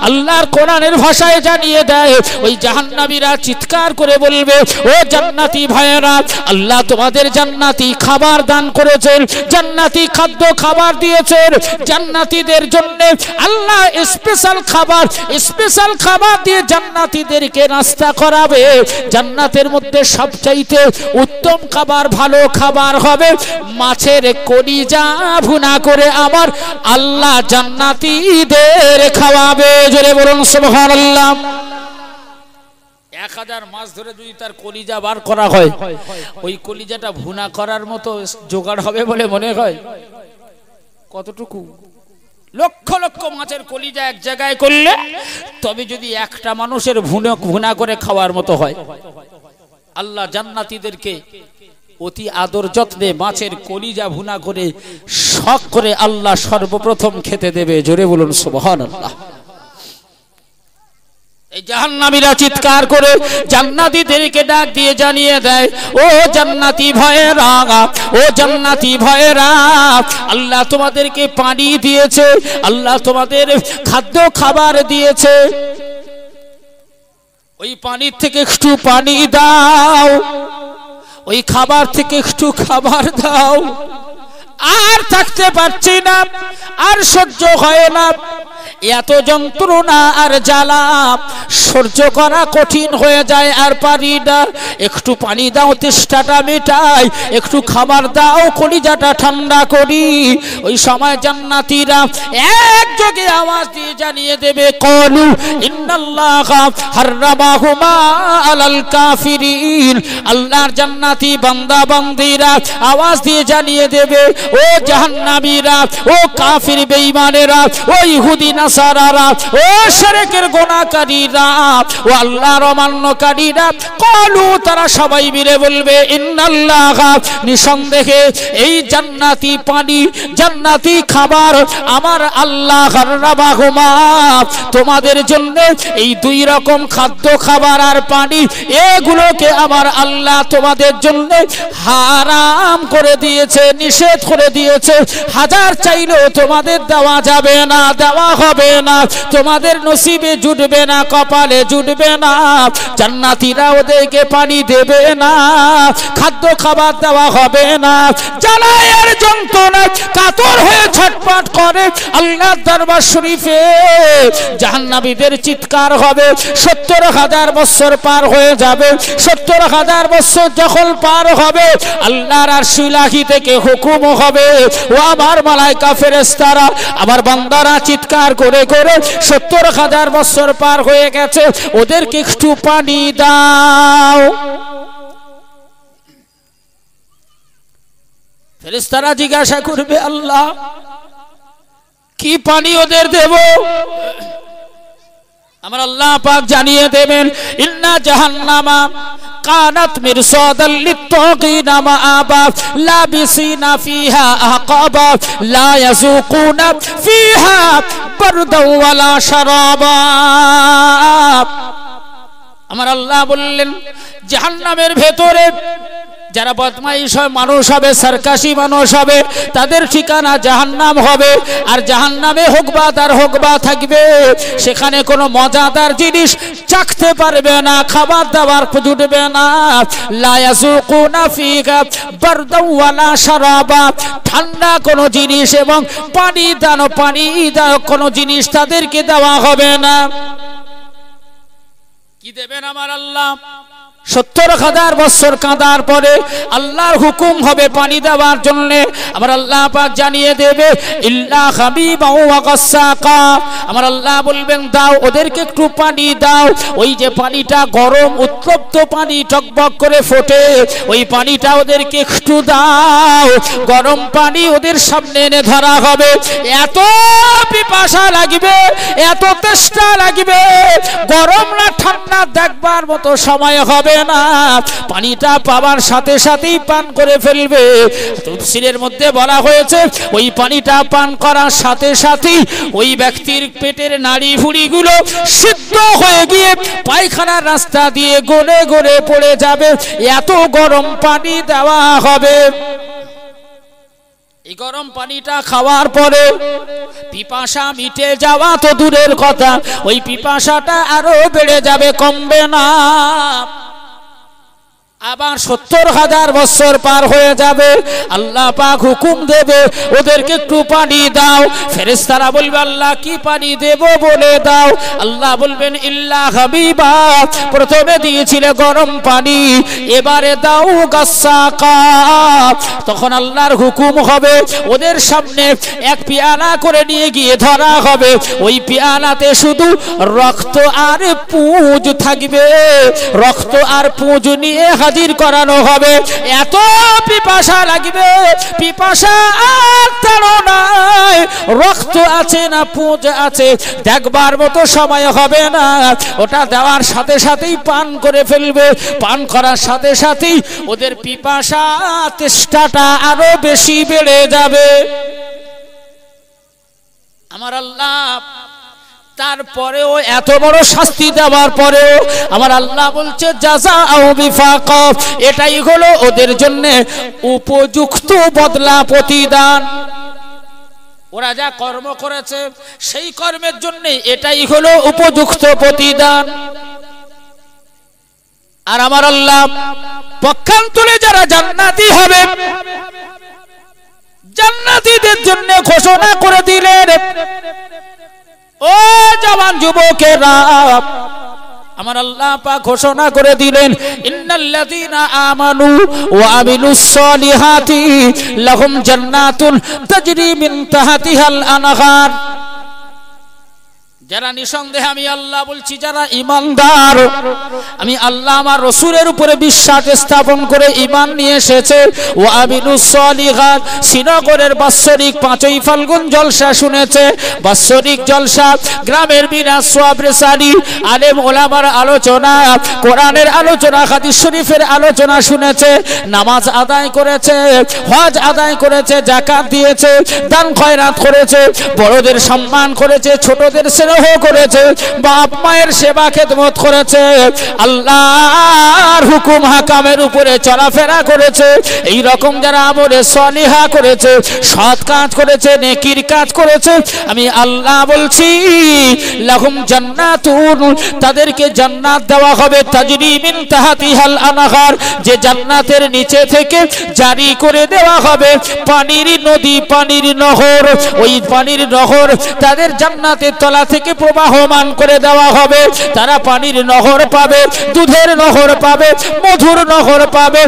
আল্লাহর কোরআনের ভাষায় জানিয়ে দেয় ওই জাহান্নাবীরা চিৎকার করে বলবে ও জান্নাতি ভাইয়েরা আল্লাহ তোমাদের জান্নাতি খাবার দান করেছেন জান্নাতি খাদ্য খাবার দিয়েছেন জান্নাতিদের জন্য আল্লাহ স্পেশাল খাবার স্পেশাল খাবার দিয়ে জান্নাতিদেরকে নাস্তা করাবে জান্নাতের মধ্যে সবচাইতে উত্তম খাবার ভালো খাবার হবে মাছের কলিজা ভুনা করে আমার আল্লাহ জান্নাতিদের খাওয়াবে জোরে বলুন সুবহানাল্লাহ এক হাজার মাস ধরে যদি তার কলিজা বার করা হয় ওই কলিজাটা ভুনা করার মতো জোগাড় হবে বলে মনে হয় কতটুকু লক্ষ লক্ষ মাছের কলিজা এক জায়গায় করলে তবে যদি একটা মানুষের ভুনে ভুনা করে খাওয়ার মতো হয় আল্লাহ জান্নাতিদেরকে অতি আদর যত্নে মাছের কলিজা ভুনা করে শখ করে আল্লাহ সর্বপ্রথম খেতে দেবে জোরে বলুন সুবহানাল্লাহ আল্লাহ এই জাহান্নামীরা চিৎকার করে জান্নাতীদেরকে ডাক দিয়ে জানিয়ে দেয় ও জান্নাতি ভয়েরা ও জান্নাতি ভয়েরা আল্লাহ তোমাদেরকে পানি দিয়েছে আল্লাহ তোমাদের খাদ্য খাবার দিয়েছে ওই পানির থেকে একটু পানি দাও ওই খাবার থেকে একটু খাবার দাও আর থাকতে পারছি না আর সহ্য হয় না এত যন্ত্রণা আর জ্বালা সহ্য করা কঠিন হয়ে যায় আর পারি না একটু পানি দাও তেষ্টাটা মেটাই একটু খাবার দাও কলিজাটা ঠান্ডা করি ওই সময় জান্নাতিরা একযোগে আওয়াজ দিয়ে জানিয়ে দেবে কলু আল্লাহর জান্নাতি বান্দা বান্দিরা আওয়াজ দিয়ে জানিয়ে দেবে ও জাহান্নাবীরা ও কাফির বেঈমানেরা ও ইহুদিন তোমাদের জন্য এই দুই রকম খাদ্য খাবার আর পানি এগুলোকে আমার আল্লাহ তোমাদের জন্য হারাম করে দিয়েছে নিষেধ করে দিয়েছে হাজার চাইলেও তোমাদের দেওয়া যাবে না দেওয়া হবে না তোমাদের নসিবে জুটবে না কপালে জুটবে না জান্নাতিরা ওদেরকে পানি দেবে না খাদ্য খাবার দেওয়া হবে না জানায়ের যন্ত্রণা কাতর হয়ে ছটপট করে আল্লাহর দরবার শরীফে জাহান্নাবীদের চিৎকার হবে সত্তর হাজার বছর পার হয়ে যাবে সত্তর হাজার বছর যখন পার হবে আল্লাহর আর শিলাহি থেকে হুকুম হবে ও আমার মালাইকা ফেরেস্তারা আমার বান্দারা চিৎকার করে করে সত্তর হাজার বছর পার হয়ে গেছে ওদেরকে একটু পানি দাও ফেরেস্তারা জিজ্ঞাসা করবে আল্লাহ কি পানি ওদের দেব আমার আল্লাহ পাক জানিয়ে দেবেন ইন্না জাহান্নামা كانت مرصادا للطاغين مآبا لابسين فيها أقابا لا يزوقون فيها بردا ولا شرابا أمر الله বললেন جهنم ভেতরে যারা বদমাইশ হয় মানুষ হবে সার্কাসি মানুষ হবে তাদের ঠিকানা জাহান্নাম হবে আর জাহান্নামে হোক বা তার হোক বা থাকবে সেখানে কোনো মজাদার জিনিস চাখতে পারবে না খাবার দাবার জুটবে না লায়াজুকুনা ফিকা বারদাওয়ালা সারাবা ঠান্ডা কোনো জিনিস এবং পানি দান পানি দাও কোনো জিনিস তাদেরকে দেওয়া হবে না কি দেবেন আমার আল্লাহ সত্তর হাজার বছর কাঁদার পরে আল্লাহর হুকুম হবে পানি দেওয়ার জন্যে আমার আল্লাহ পাক জানিয়ে দেবে ইল্লা হাবিবাকা আমার আল্লাহ বলবেন দাও ওদেরকে একটু পানি দাও ওই যে পানিটা গরম উত্তপ্ত পানি টকবক করে ফোটে ওই পানিটা ওদেরকে একটু দাও গরম পানি ওদের সামনে এনে ধরা হবে এত পিপাসা লাগবে এত তেষ্টা লাগবে গরম না ঠান্ডা দেখবার মতো সময় হবে হবে না পানিটা পাওয়ার সাথে সাথেই পান করে ফেলবে তুলসিরের মধ্যে বলা হয়েছে ওই পানিটা পান করার সাথে সাথেই ওই ব্যক্তির পেটের নাড়ি ফুড়িগুলো সিদ্ধ হয়ে গিয়ে পায়খানার রাস্তা দিয়ে গড়ে গড়ে পড়ে যাবে এত গরম পানি দেওয়া হবে এই গরম পানিটা খাওয়ার পরে পিপাসা মিটে যাওয়া তো দূরের কথা ওই পিপাসাটা আরো বেড়ে যাবে কমবে না আবার সত্তর হাজার বছর পার হয়ে যাবে আল্লাহ পাক হুকুম দেবে ওদেরকে একটু পানি দাও ফেরেস্তারা বলবে আল্লাহ কি পানি দেব বলে দাও আল্লাহ বলবেন ইল্লা হাবিবা প্রথমে দিয়েছিল গরম পানি এবারে দাও গাছাকা তখন আল্লাহর হুকুম হবে ওদের সামনে এক পিয়ালা করে নিয়ে গিয়ে ধরা হবে ওই পিয়ালাতে শুধু রক্ত আর পুঁজ থাকবে রক্ত আর পুঁজ নিয়ে হাজির করানো হবে এত পিপাসা লাগবে পিপাসা আর তাড়নায় রক্ত আছে না পুঁজ আছে দেখবার মতো সময় হবে না ওটা দেওয়ার সাথে সাথেই পান করে ফেলবে পান করার সাথে সাথেই ওদের পিপাসা তেষ্টাটা আরো বেশি বেড়ে যাবে আমার আল্লাহ তারপরেও এত বড় শাস্তি দেওয়ার পরেও আমার আল্লাহ বলছে যাজা বিফাকফ এটাই হলো ওদের জন্যে উপযুক্ত বদলা প্রতিদান ওরা যা কর্ম করেছে সেই কর্মের জন্যে এটাই হলো উপযুক্ত প্রতিদান আর আমার আল্লাহ পক্ষান্তরে যারা জান্নাতি হবে জান্নাতীদের জন্য ঘোষণা করে দিলেন ও জওয়ান যুবকেরা আমার আল্লাহ পা ঘোষণা করে দিলেন ইন্নাল্লাযীনা আমানু ওয়া আমিলুস সলিহাতি লাহুম জান্নাতুন তাজরি মিন তাহতিহাল আনহার যারা নিঃসন্দেহে আমি আল্লাহ বলছি যারা ইমানদার আমি আল্লাহ আমার রসুরের উপরে বিশ্বাস স্থাপন করে ইমান নিয়ে এসেছে ও আমিনুসলিহাত শ্রীনগরের বাৎসরিক পাঁচই ফাল্গুন জলসা শুনেছে বাৎসরিক জলসা গ্রামের বিনা সোয়াবরেসারি আলেম ওলামার আলোচনা কোরআনের আলোচনা খাদি শরীফের আলোচনা শুনেছে নামাজ আদায় করেছে হজ আদায় করেছে জাকাত দিয়েছে দান খয়রাত করেছে বড়দের সম্মান করেছে ছোটদের শ্রেণী অনুগ্রহ করেছে বাপ মায়ের সেবা খেদমত করেছে আল্লাহর হুকুম হাকামের উপরে চলাফেরা করেছে এই রকম যারা আমরে সলিহা করেছে সৎ কাজ করেছে নেকির কাজ করেছে আমি আল্লাহ বলছি লাহুম জান্নাতুন তাদেরকে জান্নাত দেওয়া হবে তাজরি মিন তাহাতিহাল আনহার যে জান্নাতের নিচে থেকে জারি করে দেওয়া হবে পানির নদী পানির নহর ওই পানির নহর তাদের জান্নাতের তলা থেকে তাদেরকে প্রবাহমান করে দেওয়া হবে তারা পানির নহর পাবে দুধের নহর পাবে মধুর নহর পাবে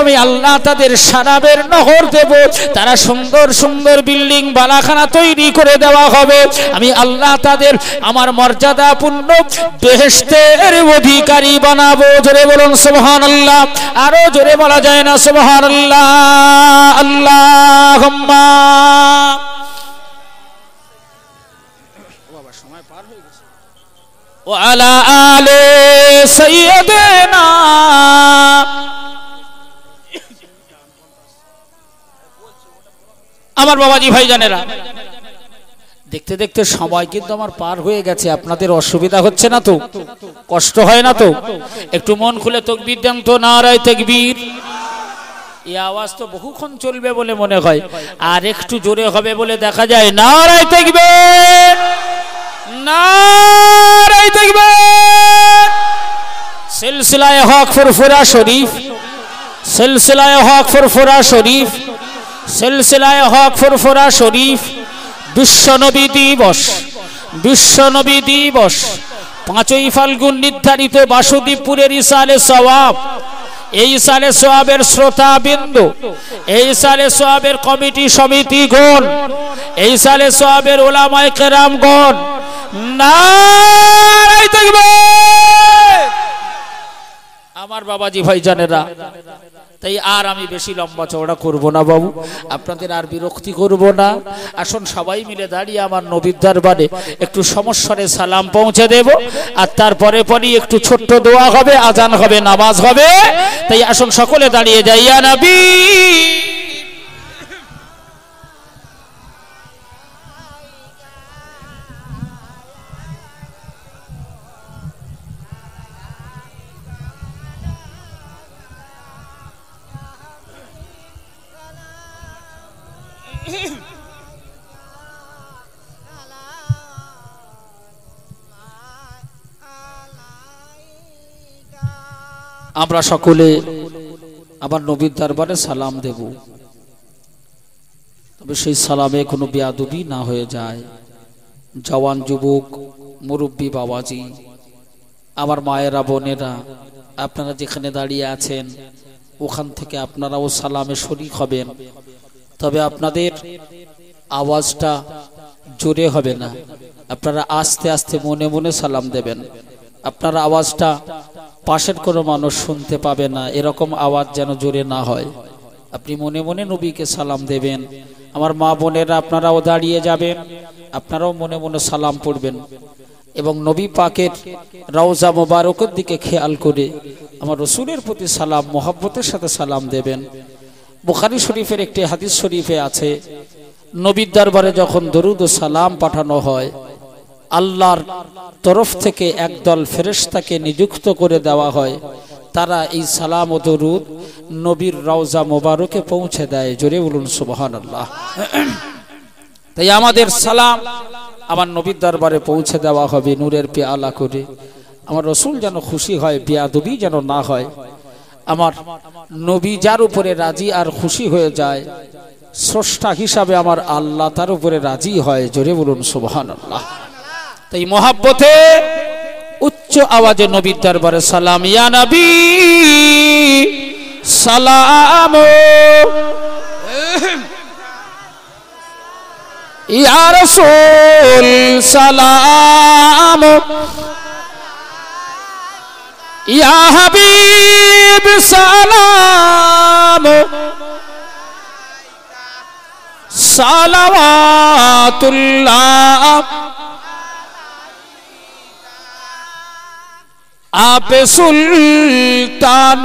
আমি আল্লাহ তাদের সারাবের নহর দেব তারা সুন্দর সুন্দর বিল্ডিং বালাখানা তৈরি করে দেওয়া হবে আমি আল্লাহ তাদের আমার মর্যাদাপূর্ণ বেহেস্তের অধিকারী বানাবো জোরে বলুন সোহান আল্লাহ আরো জোরে বলা যায় না সোহান আল্লাহ আল্লাহ وعلى آل سيدنا আমার বাবাজি ভাইজানেরা দেখতে দেখতে সময় কিন্তু আমার পার হয়ে গেছে আপনাদের অসুবিধা হচ্ছে না তো কষ্ট হয় না তো একটু মন খুলে তকবির দেন তো নারায় তকবীর এই আওয়াজ তো বহুক্ষণ চলবে বলে মনে হয় আর একটু জোরে হবে বলে দেখা যায় নারায় তকবীর নারাই সিলসিলায় হক ফুরফুরা শরীফ সিলসিলায় হক ফুরফুরা শরীফ সিলসিলায় হক ফুরফুরা শরীফ বিশ্বনবী দিবস বিশ্বনবী দিবস পাঁচই ফাল্গুন নির্ধারিত বাসুদীপুরের ইসালে সবাব এই সালে সোয়াবের শ্রোতা বিন্দু এই সালে সোয়াবের কমিটি সমিতি গণ এই সালে সোয়াবের ওলামায় গণ আমার বাবাজি ভাইজানেরা তাই আর আমি বেশি লম্বা চওড়া করব না বাবু আপনাদের আর বিরক্তি করব না আসুন সবাই মিলে দাঁড়িয়ে আমার নবীর দরবারে একটু সমস্যারে সালাম পৌঁছে দেব আর তারপরে পরই একটু ছোট্ট দোয়া হবে আজান হবে নামাজ হবে তাই আসুন সকলে দাঁড়িয়ে যাইয়া নাবি আমরা সকলে আবার নবীর দরবারে সালাম দেব তবে সেই সালামে কোনো বেয়াদুবি না হয়ে যায় জওয়ান যুবক মুরব্বী বাবাজি আমার মায়েরা বোনেরা আপনারা যেখানে দাঁড়িয়ে আছেন ওখান থেকে আপনারাও সালামে শরিক হবেন তবে আপনাদের আওয়াজটা জোরে হবে না আপনারা আস্তে আস্তে মনে মনে সালাম দেবেন আপনার আওয়াজটা পাশের কোনো মানুষ শুনতে পাবে না এরকম আওয়াজ যেন জোরে না হয় আপনি মনে মনে নবীকে সালাম দেবেন আমার মা বোনেরা আপনারাও দাঁড়িয়ে যাবেন আপনারাও মনে মনে সালাম পড়বেন এবং নবী পাকের রওজা মোবারকের দিকে খেয়াল করে আমার রসুলের প্রতি সালাম মোহাব্বতের সাথে সালাম দেবেন বুখারি শরীফের একটি হাদিস শরীফে আছে নবীর দরবারে যখন দরুদ ও সালাম পাঠানো হয় আল্লাহর তরফ থেকে একদল ফেরেস্তাকে নিযুক্ত করে দেওয়া হয় তারা এই সালাম ও দরুদ নবীর রওজা মোবারকে পৌঁছে দেয় জোরে বলুন সুবহান আল্লাহ তাই আমাদের সালাম আমার নবীর দরবারে পৌঁছে দেওয়া হবে নূরের পেয়ালা করে আমার রসুল যেন খুশি হয় বেয়াদবি যেন না হয় আমার নবী যার উপরে রাজি আর খুশি হয়ে যায় স্রষ্টা হিসাবে আমার আল্লাহ তার উপরে রাজি হয় জোরে বলুন সুবহান আল্লাহ তাই মহাব্বতে উচ্চ আওয়াজে নবীর দরবারে সালাম ইয়া নবী সালাম ইয়া রাসূল সালাম ইয়া হাবিব সালাম সালাওয়াতুল্লাহ آپ سلطان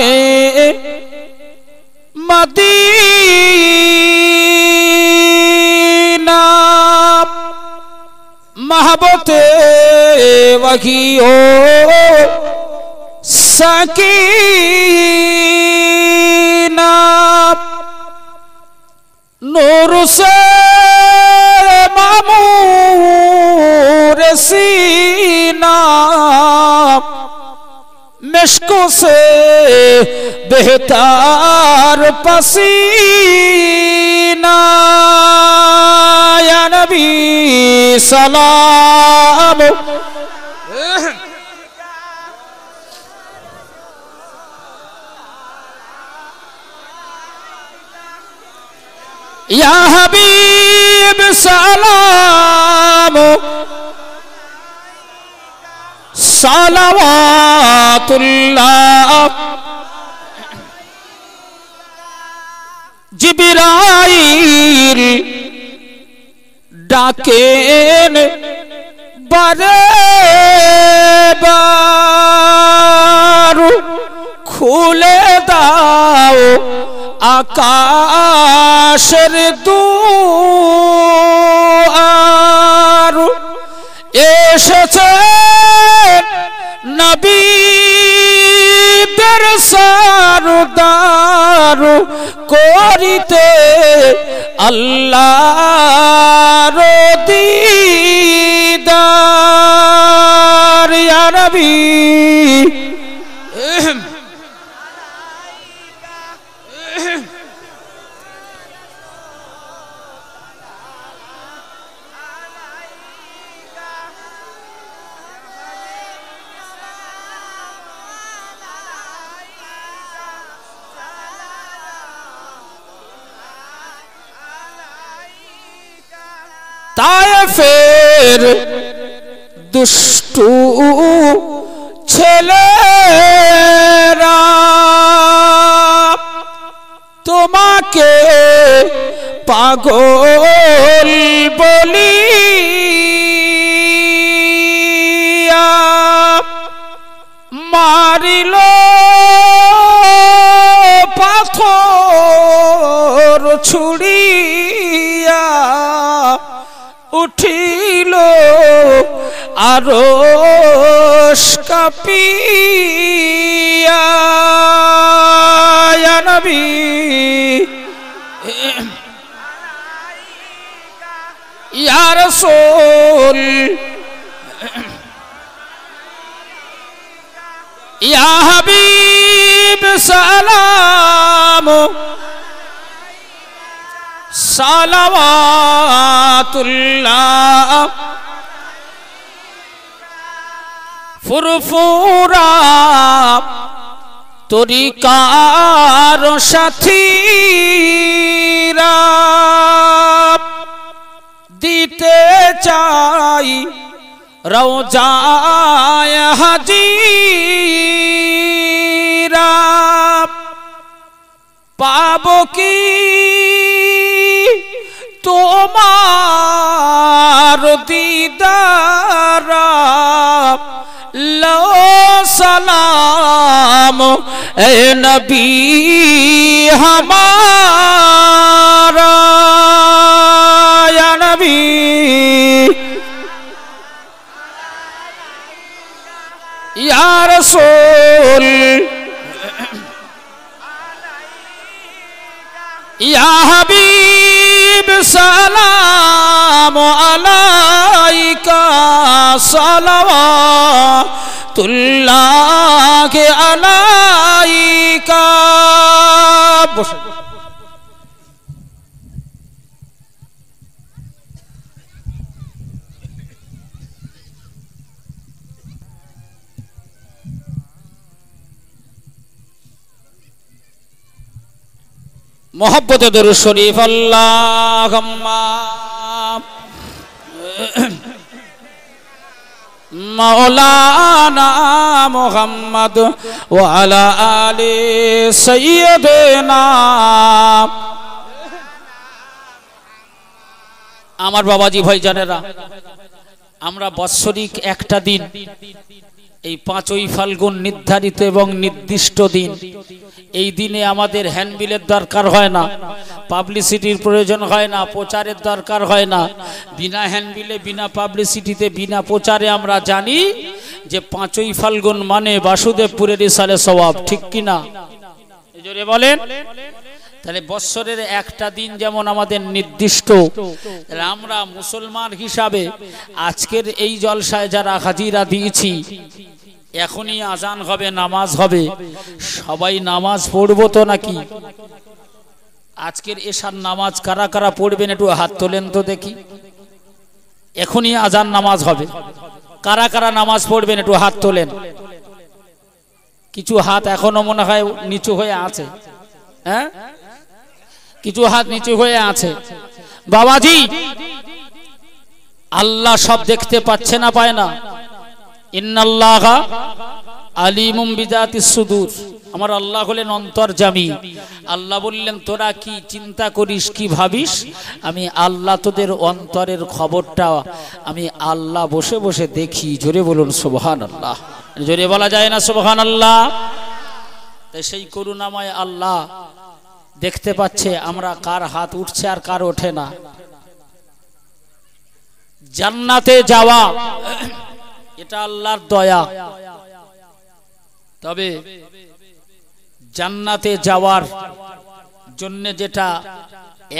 مدینہ محبت وحی محبوت سکی نور سے مب سینہ مشکوں سے بہتار پسینہ یا نبی سلام یا حبیب سلام সালাওয়াতুল্লাহ জিবরাইল ডাকেন বারে বারু খুলে দাও আকাশের আর এসেছে নবী সারদার করিতে আল্লাহ দিদার আরবি তায়েফের দুষ্টু ছেলেরা তোমাকে পাগল বলি মারিল পাথর ছুড়িয়া উঠিল আরো কাপিয়া নবী ইয়ার সোল ইয়া হাবিব সালাম সালাওয়াতুল্লাহ ফুরফুরা তরিকার সাথীরা দিতে চাই রওজায় হাজিরা পাব কি تم دید لو سلام اے نبی ہماری یار سول یا حبیب سلام الائی کا سلو علیکہ کا মোহব্বত দরু শরীফ আল্লাহ مولانا محمد وعلى آل سيدنا আমার বাবাজি ভাইজানেরা আমরা বৎসরিক একটা দিন এই পাঁচই ফাল্গুন নির্ধারিত এবং নির্দিষ্ট দিন এই দিনে আমাদের হ্যান্ডবিলের দরকার হয় না পাবলিসিটির প্রয়োজন হয় না প্রচারের দরকার হয় না বিনা হ্যান্ডবিলে বিনা পাবলিসিটিতে বিনা প্রচারে আমরা জানি যে পাঁচই ফাল্গুন মানে বাসুদেবপুরের সালে স্বভাব ঠিক কিনা জোরে বলেন তাহলে বৎসরের একটা দিন যেমন আমাদের নির্দিষ্ট আমরা মুসলমান হিসাবে আজকের এই জলসায় যারা হাজিরা দিয়েছি এখনই আজান হবে নামাজ হবে সবাই নামাজ পড়বো তো নাকি আজকের এসার নামাজ কারা কারা পড়বেন একটু হাত তোলেন তো দেখি এখনই আজান নামাজ হবে কারা কারা নামাজ পড়বেন একটু হাত তোলেন কিছু হাত এখনো মনে হয় নিচু হয়ে আছে হ্যাঁ কিছু হাত নিচু হয়ে আছে বাবাজি আল্লাহ সব দেখতে পাচ্ছে না পায় না ইন্নাল্লাহ আলিমুম বিদাতি সুদূর আমার আল্লাহ হলেন অন্তর অন্তর্জামি আল্লাহ বললেন তোরা কি চিন্তা করিস কি ভাবিস আমি আল্লাহ তোদের অন্তরের খবরটা আমি আল্লাহ বসে বসে দেখি জোরে বলুন সুবহান আল্লাহ জোরে বলা যায় না সুবহান আল্লাহ তাই সেই করুণাময় আল্লাহ দেখতে পাচ্ছে আমরা কার হাত উঠছে আর কার ওঠে না জান্নাতে যাওয়া এটা আল্লাহর দয়া তবে জান্নাতে যাওয়ার জন্য যেটা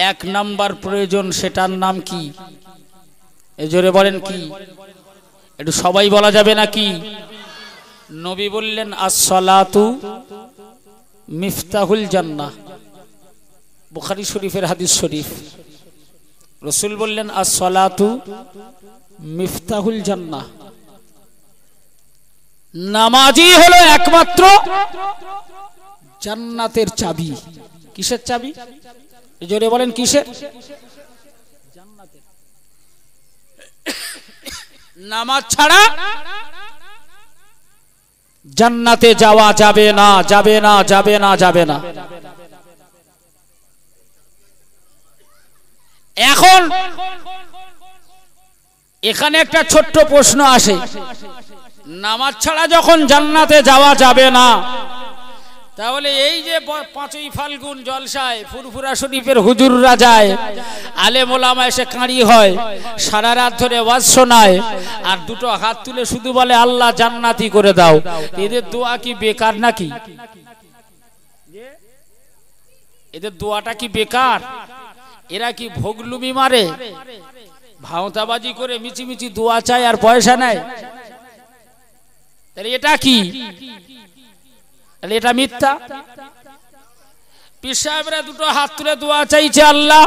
এক নাম্বার প্রয়োজন সেটার নাম কি জোরে বলেন কি একটু সবাই বলা যাবে নাকি নবী বললেন আসলাতু মিফতাহুল জান্নাহ বুখারি শরীফের হাদিস শরীফ রসুল বললেন আসলাতু মিফতাহুল জান্না নামাজই হলো একমাত্র জান্নাতের চাবি কিসের চাবি জোরে বলেন কিসের নামাজ ছাড়া জান্নাতে যাওয়া যাবে না যাবে না যাবে না যাবে না এখন এখানে একটা ছোট্ট প্রশ্ন আসে নামাজ ছাড়া যখন জান্নাতে যাওয়া যাবে না তাহলে এই যে পাঁচই ফাল্গুন জলসায় ফুরফুরা শরীফের হুজুররা যায় আলে মোলামা এসে কাঁড়ি হয় সারা রাত ধরে ওয়াজ শোনায় আর দুটো হাত তুলে শুধু বলে আল্লাহ জান্নাতি করে দাও এদের দোয়া কি বেকার নাকি এদের দোয়াটা কি বেকার এরা কি ভোগলুমি মারে ভাওতাবাজি করে মিচিমিচি দোয়া চায় আর পয়সা নেয় তাহলে এটা কি তাহলে এটা মিথ্যা পিসাবরা দুটো হাত তুলে দোয়া চাইছে আল্লাহ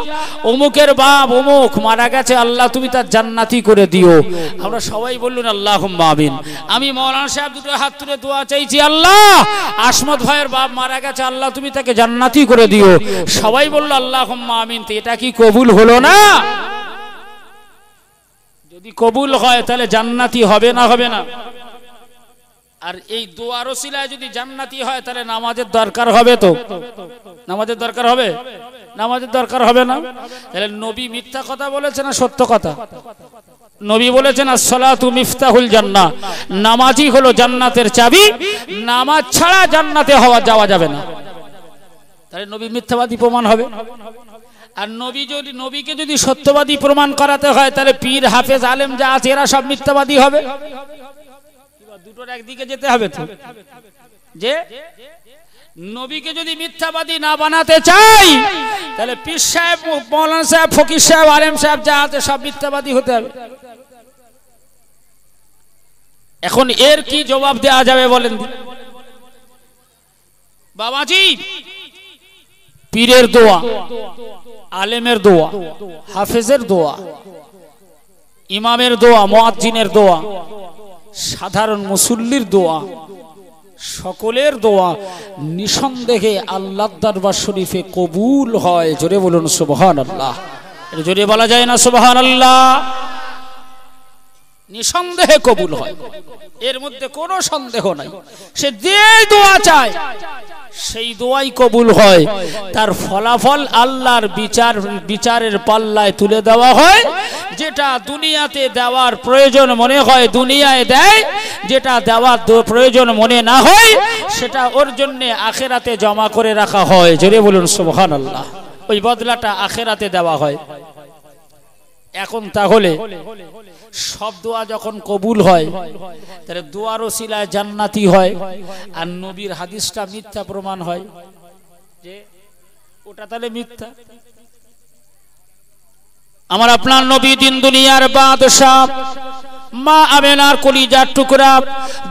অমুকের বাপ অমুক মারা গেছে আল্লাহ তুমি তার জান্নাতি করে দিও আমরা সবাই বললুন আল্লাহ আমিন আমি মৌলান সাহেব দুটো হাত তুলে দোয়া চাইছি আল্লাহ আসমত ভাইয়ের বাপ মারা গেছে আল্লাহ তুমি তাকে জান্নাতি করে দিও সবাই বললো আল্লাহ আমিন তো এটা কি কবুল হলো না যদি কবুল হয় তাহলে জান্নাতি হবে না হবে না আর এই দোয়ার শিলায় যদি জান্নাতি হয় তাহলে নামাজের দরকার হবে তো নামাজের দরকার হবে নামাজের দরকার হবে না তাহলে নবী মিথ্যা কথা বলেছে না সত্য কথা নবী বলেছেন আসসালাতু মিফতাহুল জান্নাহ নামাজই হলো জান্নাতের চাবি নামাজ ছাড়া জান্নাতে হওয়া যাওয়া যাবে না তাহলে নবী মিথ্যাবাদী প্রমাণ হবে আর নবী যদি নবীকে যদি সত্যবাদী প্রমাণ করাতে হয় তাহলে পীর হাফেজ আলেম যা আছে এরা সব মিথ্যাবাদী হবে দুটোর একদিকে যেতে হবে তো যে নবীকে যদি মিথ্যাবাদী না বানাতে চাই তাহলে পীর সাহেব মৌলানা সাহেব ফকির সাহেব আলেম সাহেব যা আছে সব মিথ্যাবাদী হতে হবে এখন এর কি জবাব দেওয়া যাবে বলেন বাবাজি পীরের দোয়া আলেমের দোয়া হাফেজের দোয়া ইমামের দোয়া মোয়াজ্জিনের দোয়া সাধারণ মুসল্লির দোয়া সকলের দোয়া নিঃসন্দেহে আল্লাহ দরবার শরীফে কবুল হয় জোরে বলুন সুবহান আল্লাহ জোরে বলা যায় না সুবহান আল্লাহ নিঃসন্দেহে কবুল হয় এর মধ্যে কোনো সন্দেহ নাই সে যে দোয়া চায় সেই দোয়াই কবুল হয় তার ফলাফল আল্লাহর বিচার বিচারের পাল্লায় তুলে দেওয়া হয় যেটা দুনিয়াতে দেওয়ার প্রয়োজন মনে হয় দুনিয়ায় দেয় যেটা দেওয়ার প্রয়োজন মনে না হয় সেটা ওর জন্যে আখেরাতে জমা করে রাখা হয় জেরে বলুন সুবহান আল্লাহ ওই বদলাটা আখেরাতে দেওয়া হয় এখন তাহলে সব দোয়া যখন কবুল হয় তাহলে দোয়ারও শিলায় জান্নাতি হয় আর নবীর হাদিসটা মিথ্যা প্রমাণ হয় যে ওটা তাহলে মিথ্যা আমার আপনার নবী দিন দুনিয়ার বাদশাহ মা আমেনার কলিজার টুকরা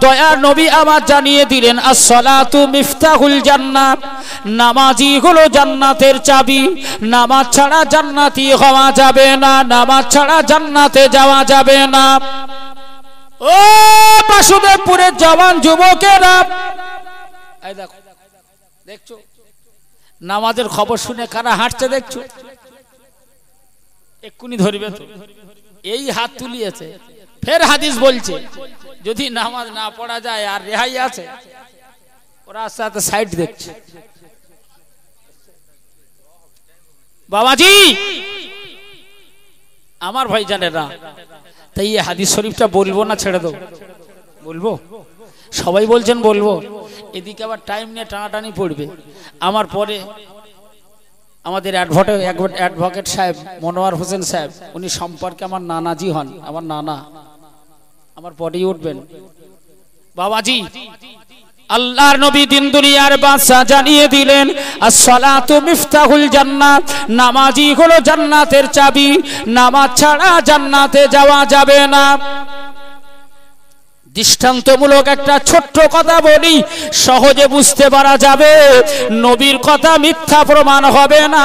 দয়ার নবী আমার জানিয়ে দিলেন আসসালাতু মিফতাহুল জান্নাত নামাজি হলো জান্নাতের চাবি নামাজ ছাড়া জান্নাতি হওয়া যাবে না নামাজ ছাড়া জান্নাতে যাওয়া যাবে না ও বাসুদেবপুরের জওয়ান যুবকেরা দেখো দেখছো নামাজের খবর শুনে কারা হাঁটছে দেখছো এক্ষুনি ধরবে তো এই হাত তুলিয়েছে ফের হাদিস বলছে যদি নামাজ না পড়া যায় আর রেহাই আছে ওরা সাথে আস্তে সাইড দেখছে বাবাজি আমার ভাই জানে না তাই এই হাদিস শরীফটা বলবো না ছেড়ে দেবো বলবো সবাই বলছেন বলবো এদিকে আবার টাইম নিয়ে টানাটানি পড়বে আমার পরে আমাদের অ্যাডভোকেট সাহেব মনোয়ার হোসেন সাহেব উনি সম্পর্কে আমার নানাজি হন আমার নানা আমার বডি উঠবেন বাবাজি আল্লাহর নবী দিন দুনিয়ার বাদশাহ জানিয়ে দিলেন আসসালাতু মিফতাহুল জান্নাত নামাজি হলো জান্নাতের চাবি নামাজ ছাড়া জান্নাতে যাওয়া যাবে না দৃষ্টান্তমূলক একটা ছোট্ট কথা বলি সহজে বুঝতে পারা যাবে নবীর কথা মিথ্যা প্রমাণ হবে না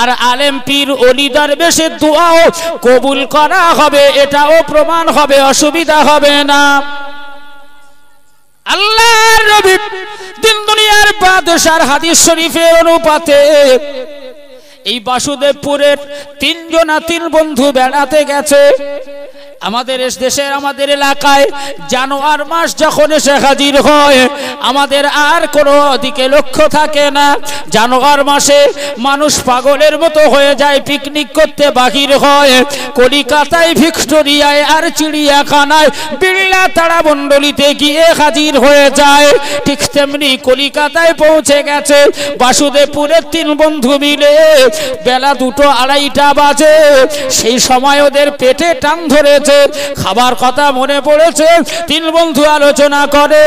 আর আলেম পীর অলিদার বেশে দোয়াও কবুল করা হবে এটাও প্রমাণ হবে অসুবিধা হবে না আল্লাহর নবী দিন দুনিয়ার বাদশার হাদিস শরীফের অনুপাতে এই বাসুদেবপুরের তিনজনা তিন বন্ধু বেড়াতে গেছে আমাদের দেশের আমাদের এলাকায় জানুয়ার মাস যখন এসে হাজির হয় আমাদের আর কোনো দিকে লক্ষ্য থাকে না জানুয়ার মাসে মানুষ পাগলের মতো হয়ে যায় পিকনিক করতে বাহির হয় কলিকাতায় ভিক্টোরিয়ায় আর চিড়িয়াখানায় বিড়লা তারা মণ্ডলিতে গিয়ে হাজির হয়ে যায় ঠিক তেমনি কলিকাতায় পৌঁছে গেছে বাসুদেবপুরের তিন বন্ধু মিলে বেলা দুটো আড়াইটা বাজে সেই সময় ওদের পেটে টান ধরে পেরেছে খাবার কথা মনে পড়েছে তিন বন্ধু আলোচনা করে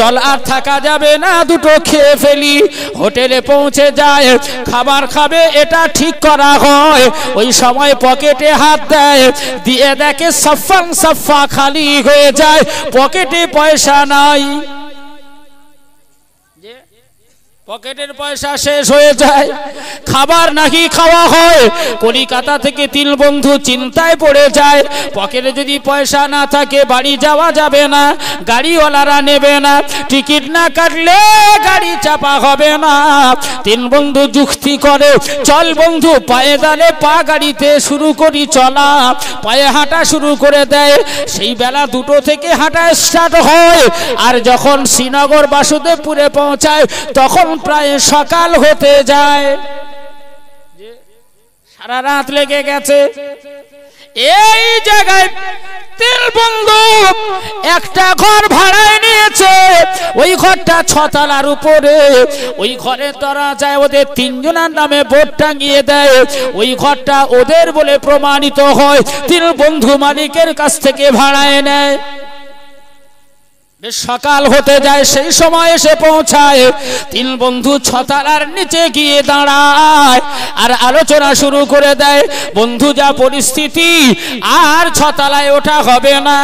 চল আর থাকা যাবে না দুটো খেয়ে ফেলি হোটেলে পৌঁছে যায় খাবার খাবে এটা ঠিক করা হয় ওই সময় পকেটে হাত দেয় দিয়ে দেখে সফা সফা খালি হয়ে যায় পকেটে পয়সা নাই পকেটের পয়সা শেষ হয়ে যায় খাবার নাকি খাওয়া হয় কলিকাতা থেকে তিন বন্ধু চিন্তায় পড়ে যায় পকেটে যদি পয়সা না থাকে বাড়ি যাওয়া যাবে না গাড়িওয়ালারা নেবে না টিকিট না কাটলে গাড়ি চাপা হবে না তিন বন্ধু যুক্তি করে চল বন্ধু পায়ে দালে পা গাড়িতে শুরু করি চলা পায়ে হাঁটা শুরু করে দেয় সেই বেলা দুটো থেকে হাঁটা স্টার্ট হয় আর যখন শ্রীনগর বাসুদেবপুরে পৌঁছায় তখন প্রায় সকাল হতে যায় সারা রাত লেগে গেছে এই জায়গায় তেল একটা ঘর ভাড়ায় নিয়েছে ওই ঘরটা ছতালার উপরে ওই ঘরের তারা যায় ওদের তিনজনের নামে বোর্ড টাঙিয়ে দেয় ওই ঘরটা ওদের বলে প্রমাণিত হয় তিন বন্ধু মালিকের কাছ থেকে ভাড়ায় নেয় সকাল হতে যায় সেই সময় এসে পৌঁছায় তিন বন্ধু ছতালার নিচে গিয়ে দাঁড়ায় আর আলোচনা শুরু করে দেয় বন্ধু যা পরিস্থিতি আর ছতালায় ওঠা হবে না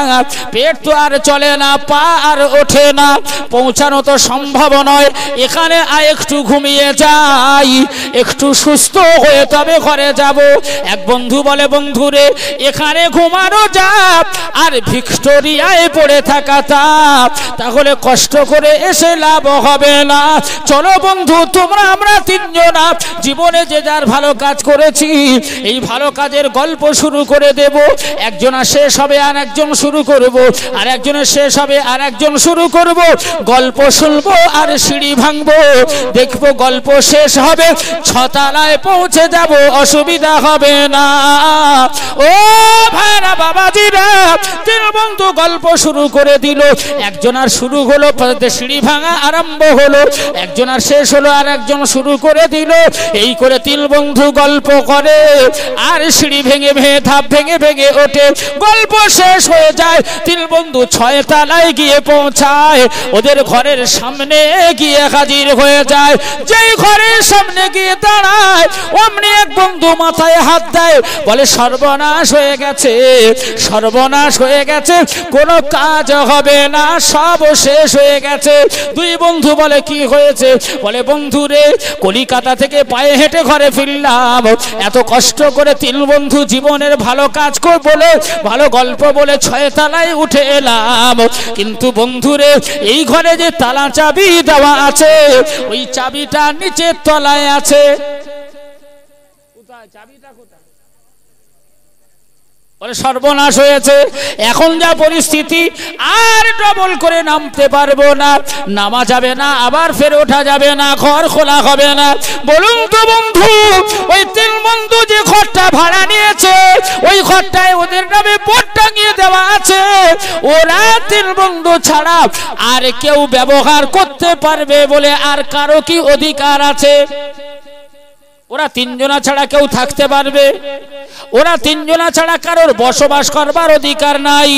পেট তো আর চলে না পা আর ওঠে না পৌঁছানো তো সম্ভব নয় এখানে আর একটু ঘুমিয়ে যাই একটু সুস্থ হয়ে তবে ঘরে যাব এক বন্ধু বলে বন্ধুরে এখানে ঘুমানো যা আর ভিক্টোরিয়ায় পড়ে থাকা তা তাহলে কষ্ট করে এসে লাভ হবে না চলো বন্ধু তোমরা আমরা তিনজন জীবনে যে যার ভালো কাজ করেছি এই ভালো কাজের গল্প শুরু করে দেব একজনের শেষ হবে আর একজন শুরু করব আর একজনের শেষ হবে আর একজন শুরু করব গল্প শুনবো আর সিঁড়ি ভাঙব দেখব গল্প শেষ হবে ছতালায় পৌঁছে যাব অসুবিধা হবে না ও ভাইরা বাবাজিরা তিন বন্ধু গল্প শুরু করে দিল এক একজনার শুরু হলো সিঁড়ি ভাঙা আরম্ভ হলো একজনার শেষ হলো আর একজন শুরু করে দিল এই করে তিল বন্ধু গল্প করে আর সিঁড়ি ভেঙে ভেঙে ধাপ ভেঙে ভেঙে ওঠে গল্প শেষ হয়ে যায় তিল বন্ধু ছয় তালায় গিয়ে পৌঁছায় ওদের ঘরের সামনে গিয়ে হাজির হয়ে যায় যেই ঘরের সামনে গিয়ে দাঁড়ায় অমনি এক বন্ধু মাথায় হাত দেয় বলে সর্বনাশ হয়ে গেছে সর্বনাশ হয়ে গেছে কোনো কাজ হবে না সব শেষ হয়ে গেছে দুই বন্ধু বলে কি হয়েছে বলে বন্ধু রে কলিকাতা থেকে পায়ে হেঁটে ঘরে ফিরলাম এত কষ্ট করে তিন বন্ধু জীবনের ভালো কাজ কর বলে ভালো গল্প বলে ছয় তালায় উঠে এলাম কিন্তু বন্ধুরে এই ঘরে যে তালা চাবি দেওয়া আছে ওই চাবিটা নিচের তলায় আছে সর্বনাশ হয়েছে এখন যা পরিস্থিতি আর ডবল করে নামতে পারবো না নামা যাবে না আবার ফের ওঠা যাবে না ঘর খোলা হবে না বলুন তো বন্ধু ওই তিন বন্ধু যে ঘরটা ভাড়া নিয়েছে ওই ঘরটায় ওদের নামে পট টাঙিয়ে দেওয়া আছে ওরা তিন বন্ধু ছাড়া আর কেউ ব্যবহার করতে পারবে বলে আর কারো কি অধিকার আছে ওরা তিনজনা ছাড়া কেউ থাকতে পারবে ওরা তিনজনা ছাড়া কারোর বসবাস করবার অধিকার নাই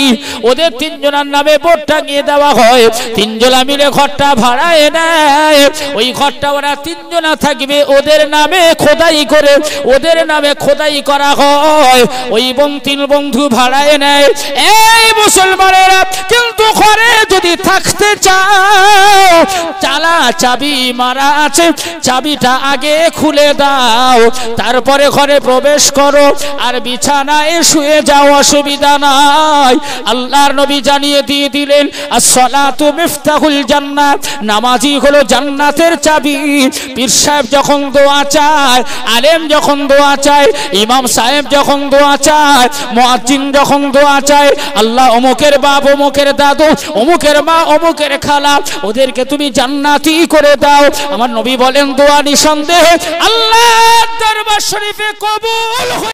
ওদের তিনজনার নামে বোর্ড টাঙিয়ে দেওয়া হয় তিনজনা মিলে ঘরটা ভাড়ায় নেয় ওই ঘরটা ওরা তিনজনা থাকবে ওদের নামে খোদাই করে ওদের নামে খোদাই করা হয় ওই তিন বন্ধু ভাড়ায় নেয় এই মুসলমানেরা কিন্তু ঘরে যদি থাকতে চাও চালা চাবি মারা আছে চাবিটা আগে খুলে দাও যাও তারপরে ঘরে প্রবেশ করো আর বিছানায় শুয়ে যাও অসুবিধা নাই আল্লাহর নবী জানিয়ে দিয়ে দিলেন আর সলাতু মিফতাহুল জান্নাত নামাজি হলো জান্নাতের চাবি পীর সাহেব যখন দোয়া চায় আলেম যখন দোয়া চায় ইমাম সাহেব যখন দোয়া চায় মুয়াজ্জিন যখন দোয়া চায় আল্লাহ অমুকের বাপ অমুকের দাদু অমুকের মা অমুকের খালা ওদেরকে তুমি জান্নাতি করে দাও আমার নবী বলেন দোয়া নিঃসন্দেহে আল্লাহ দরবার শরীফে কবুল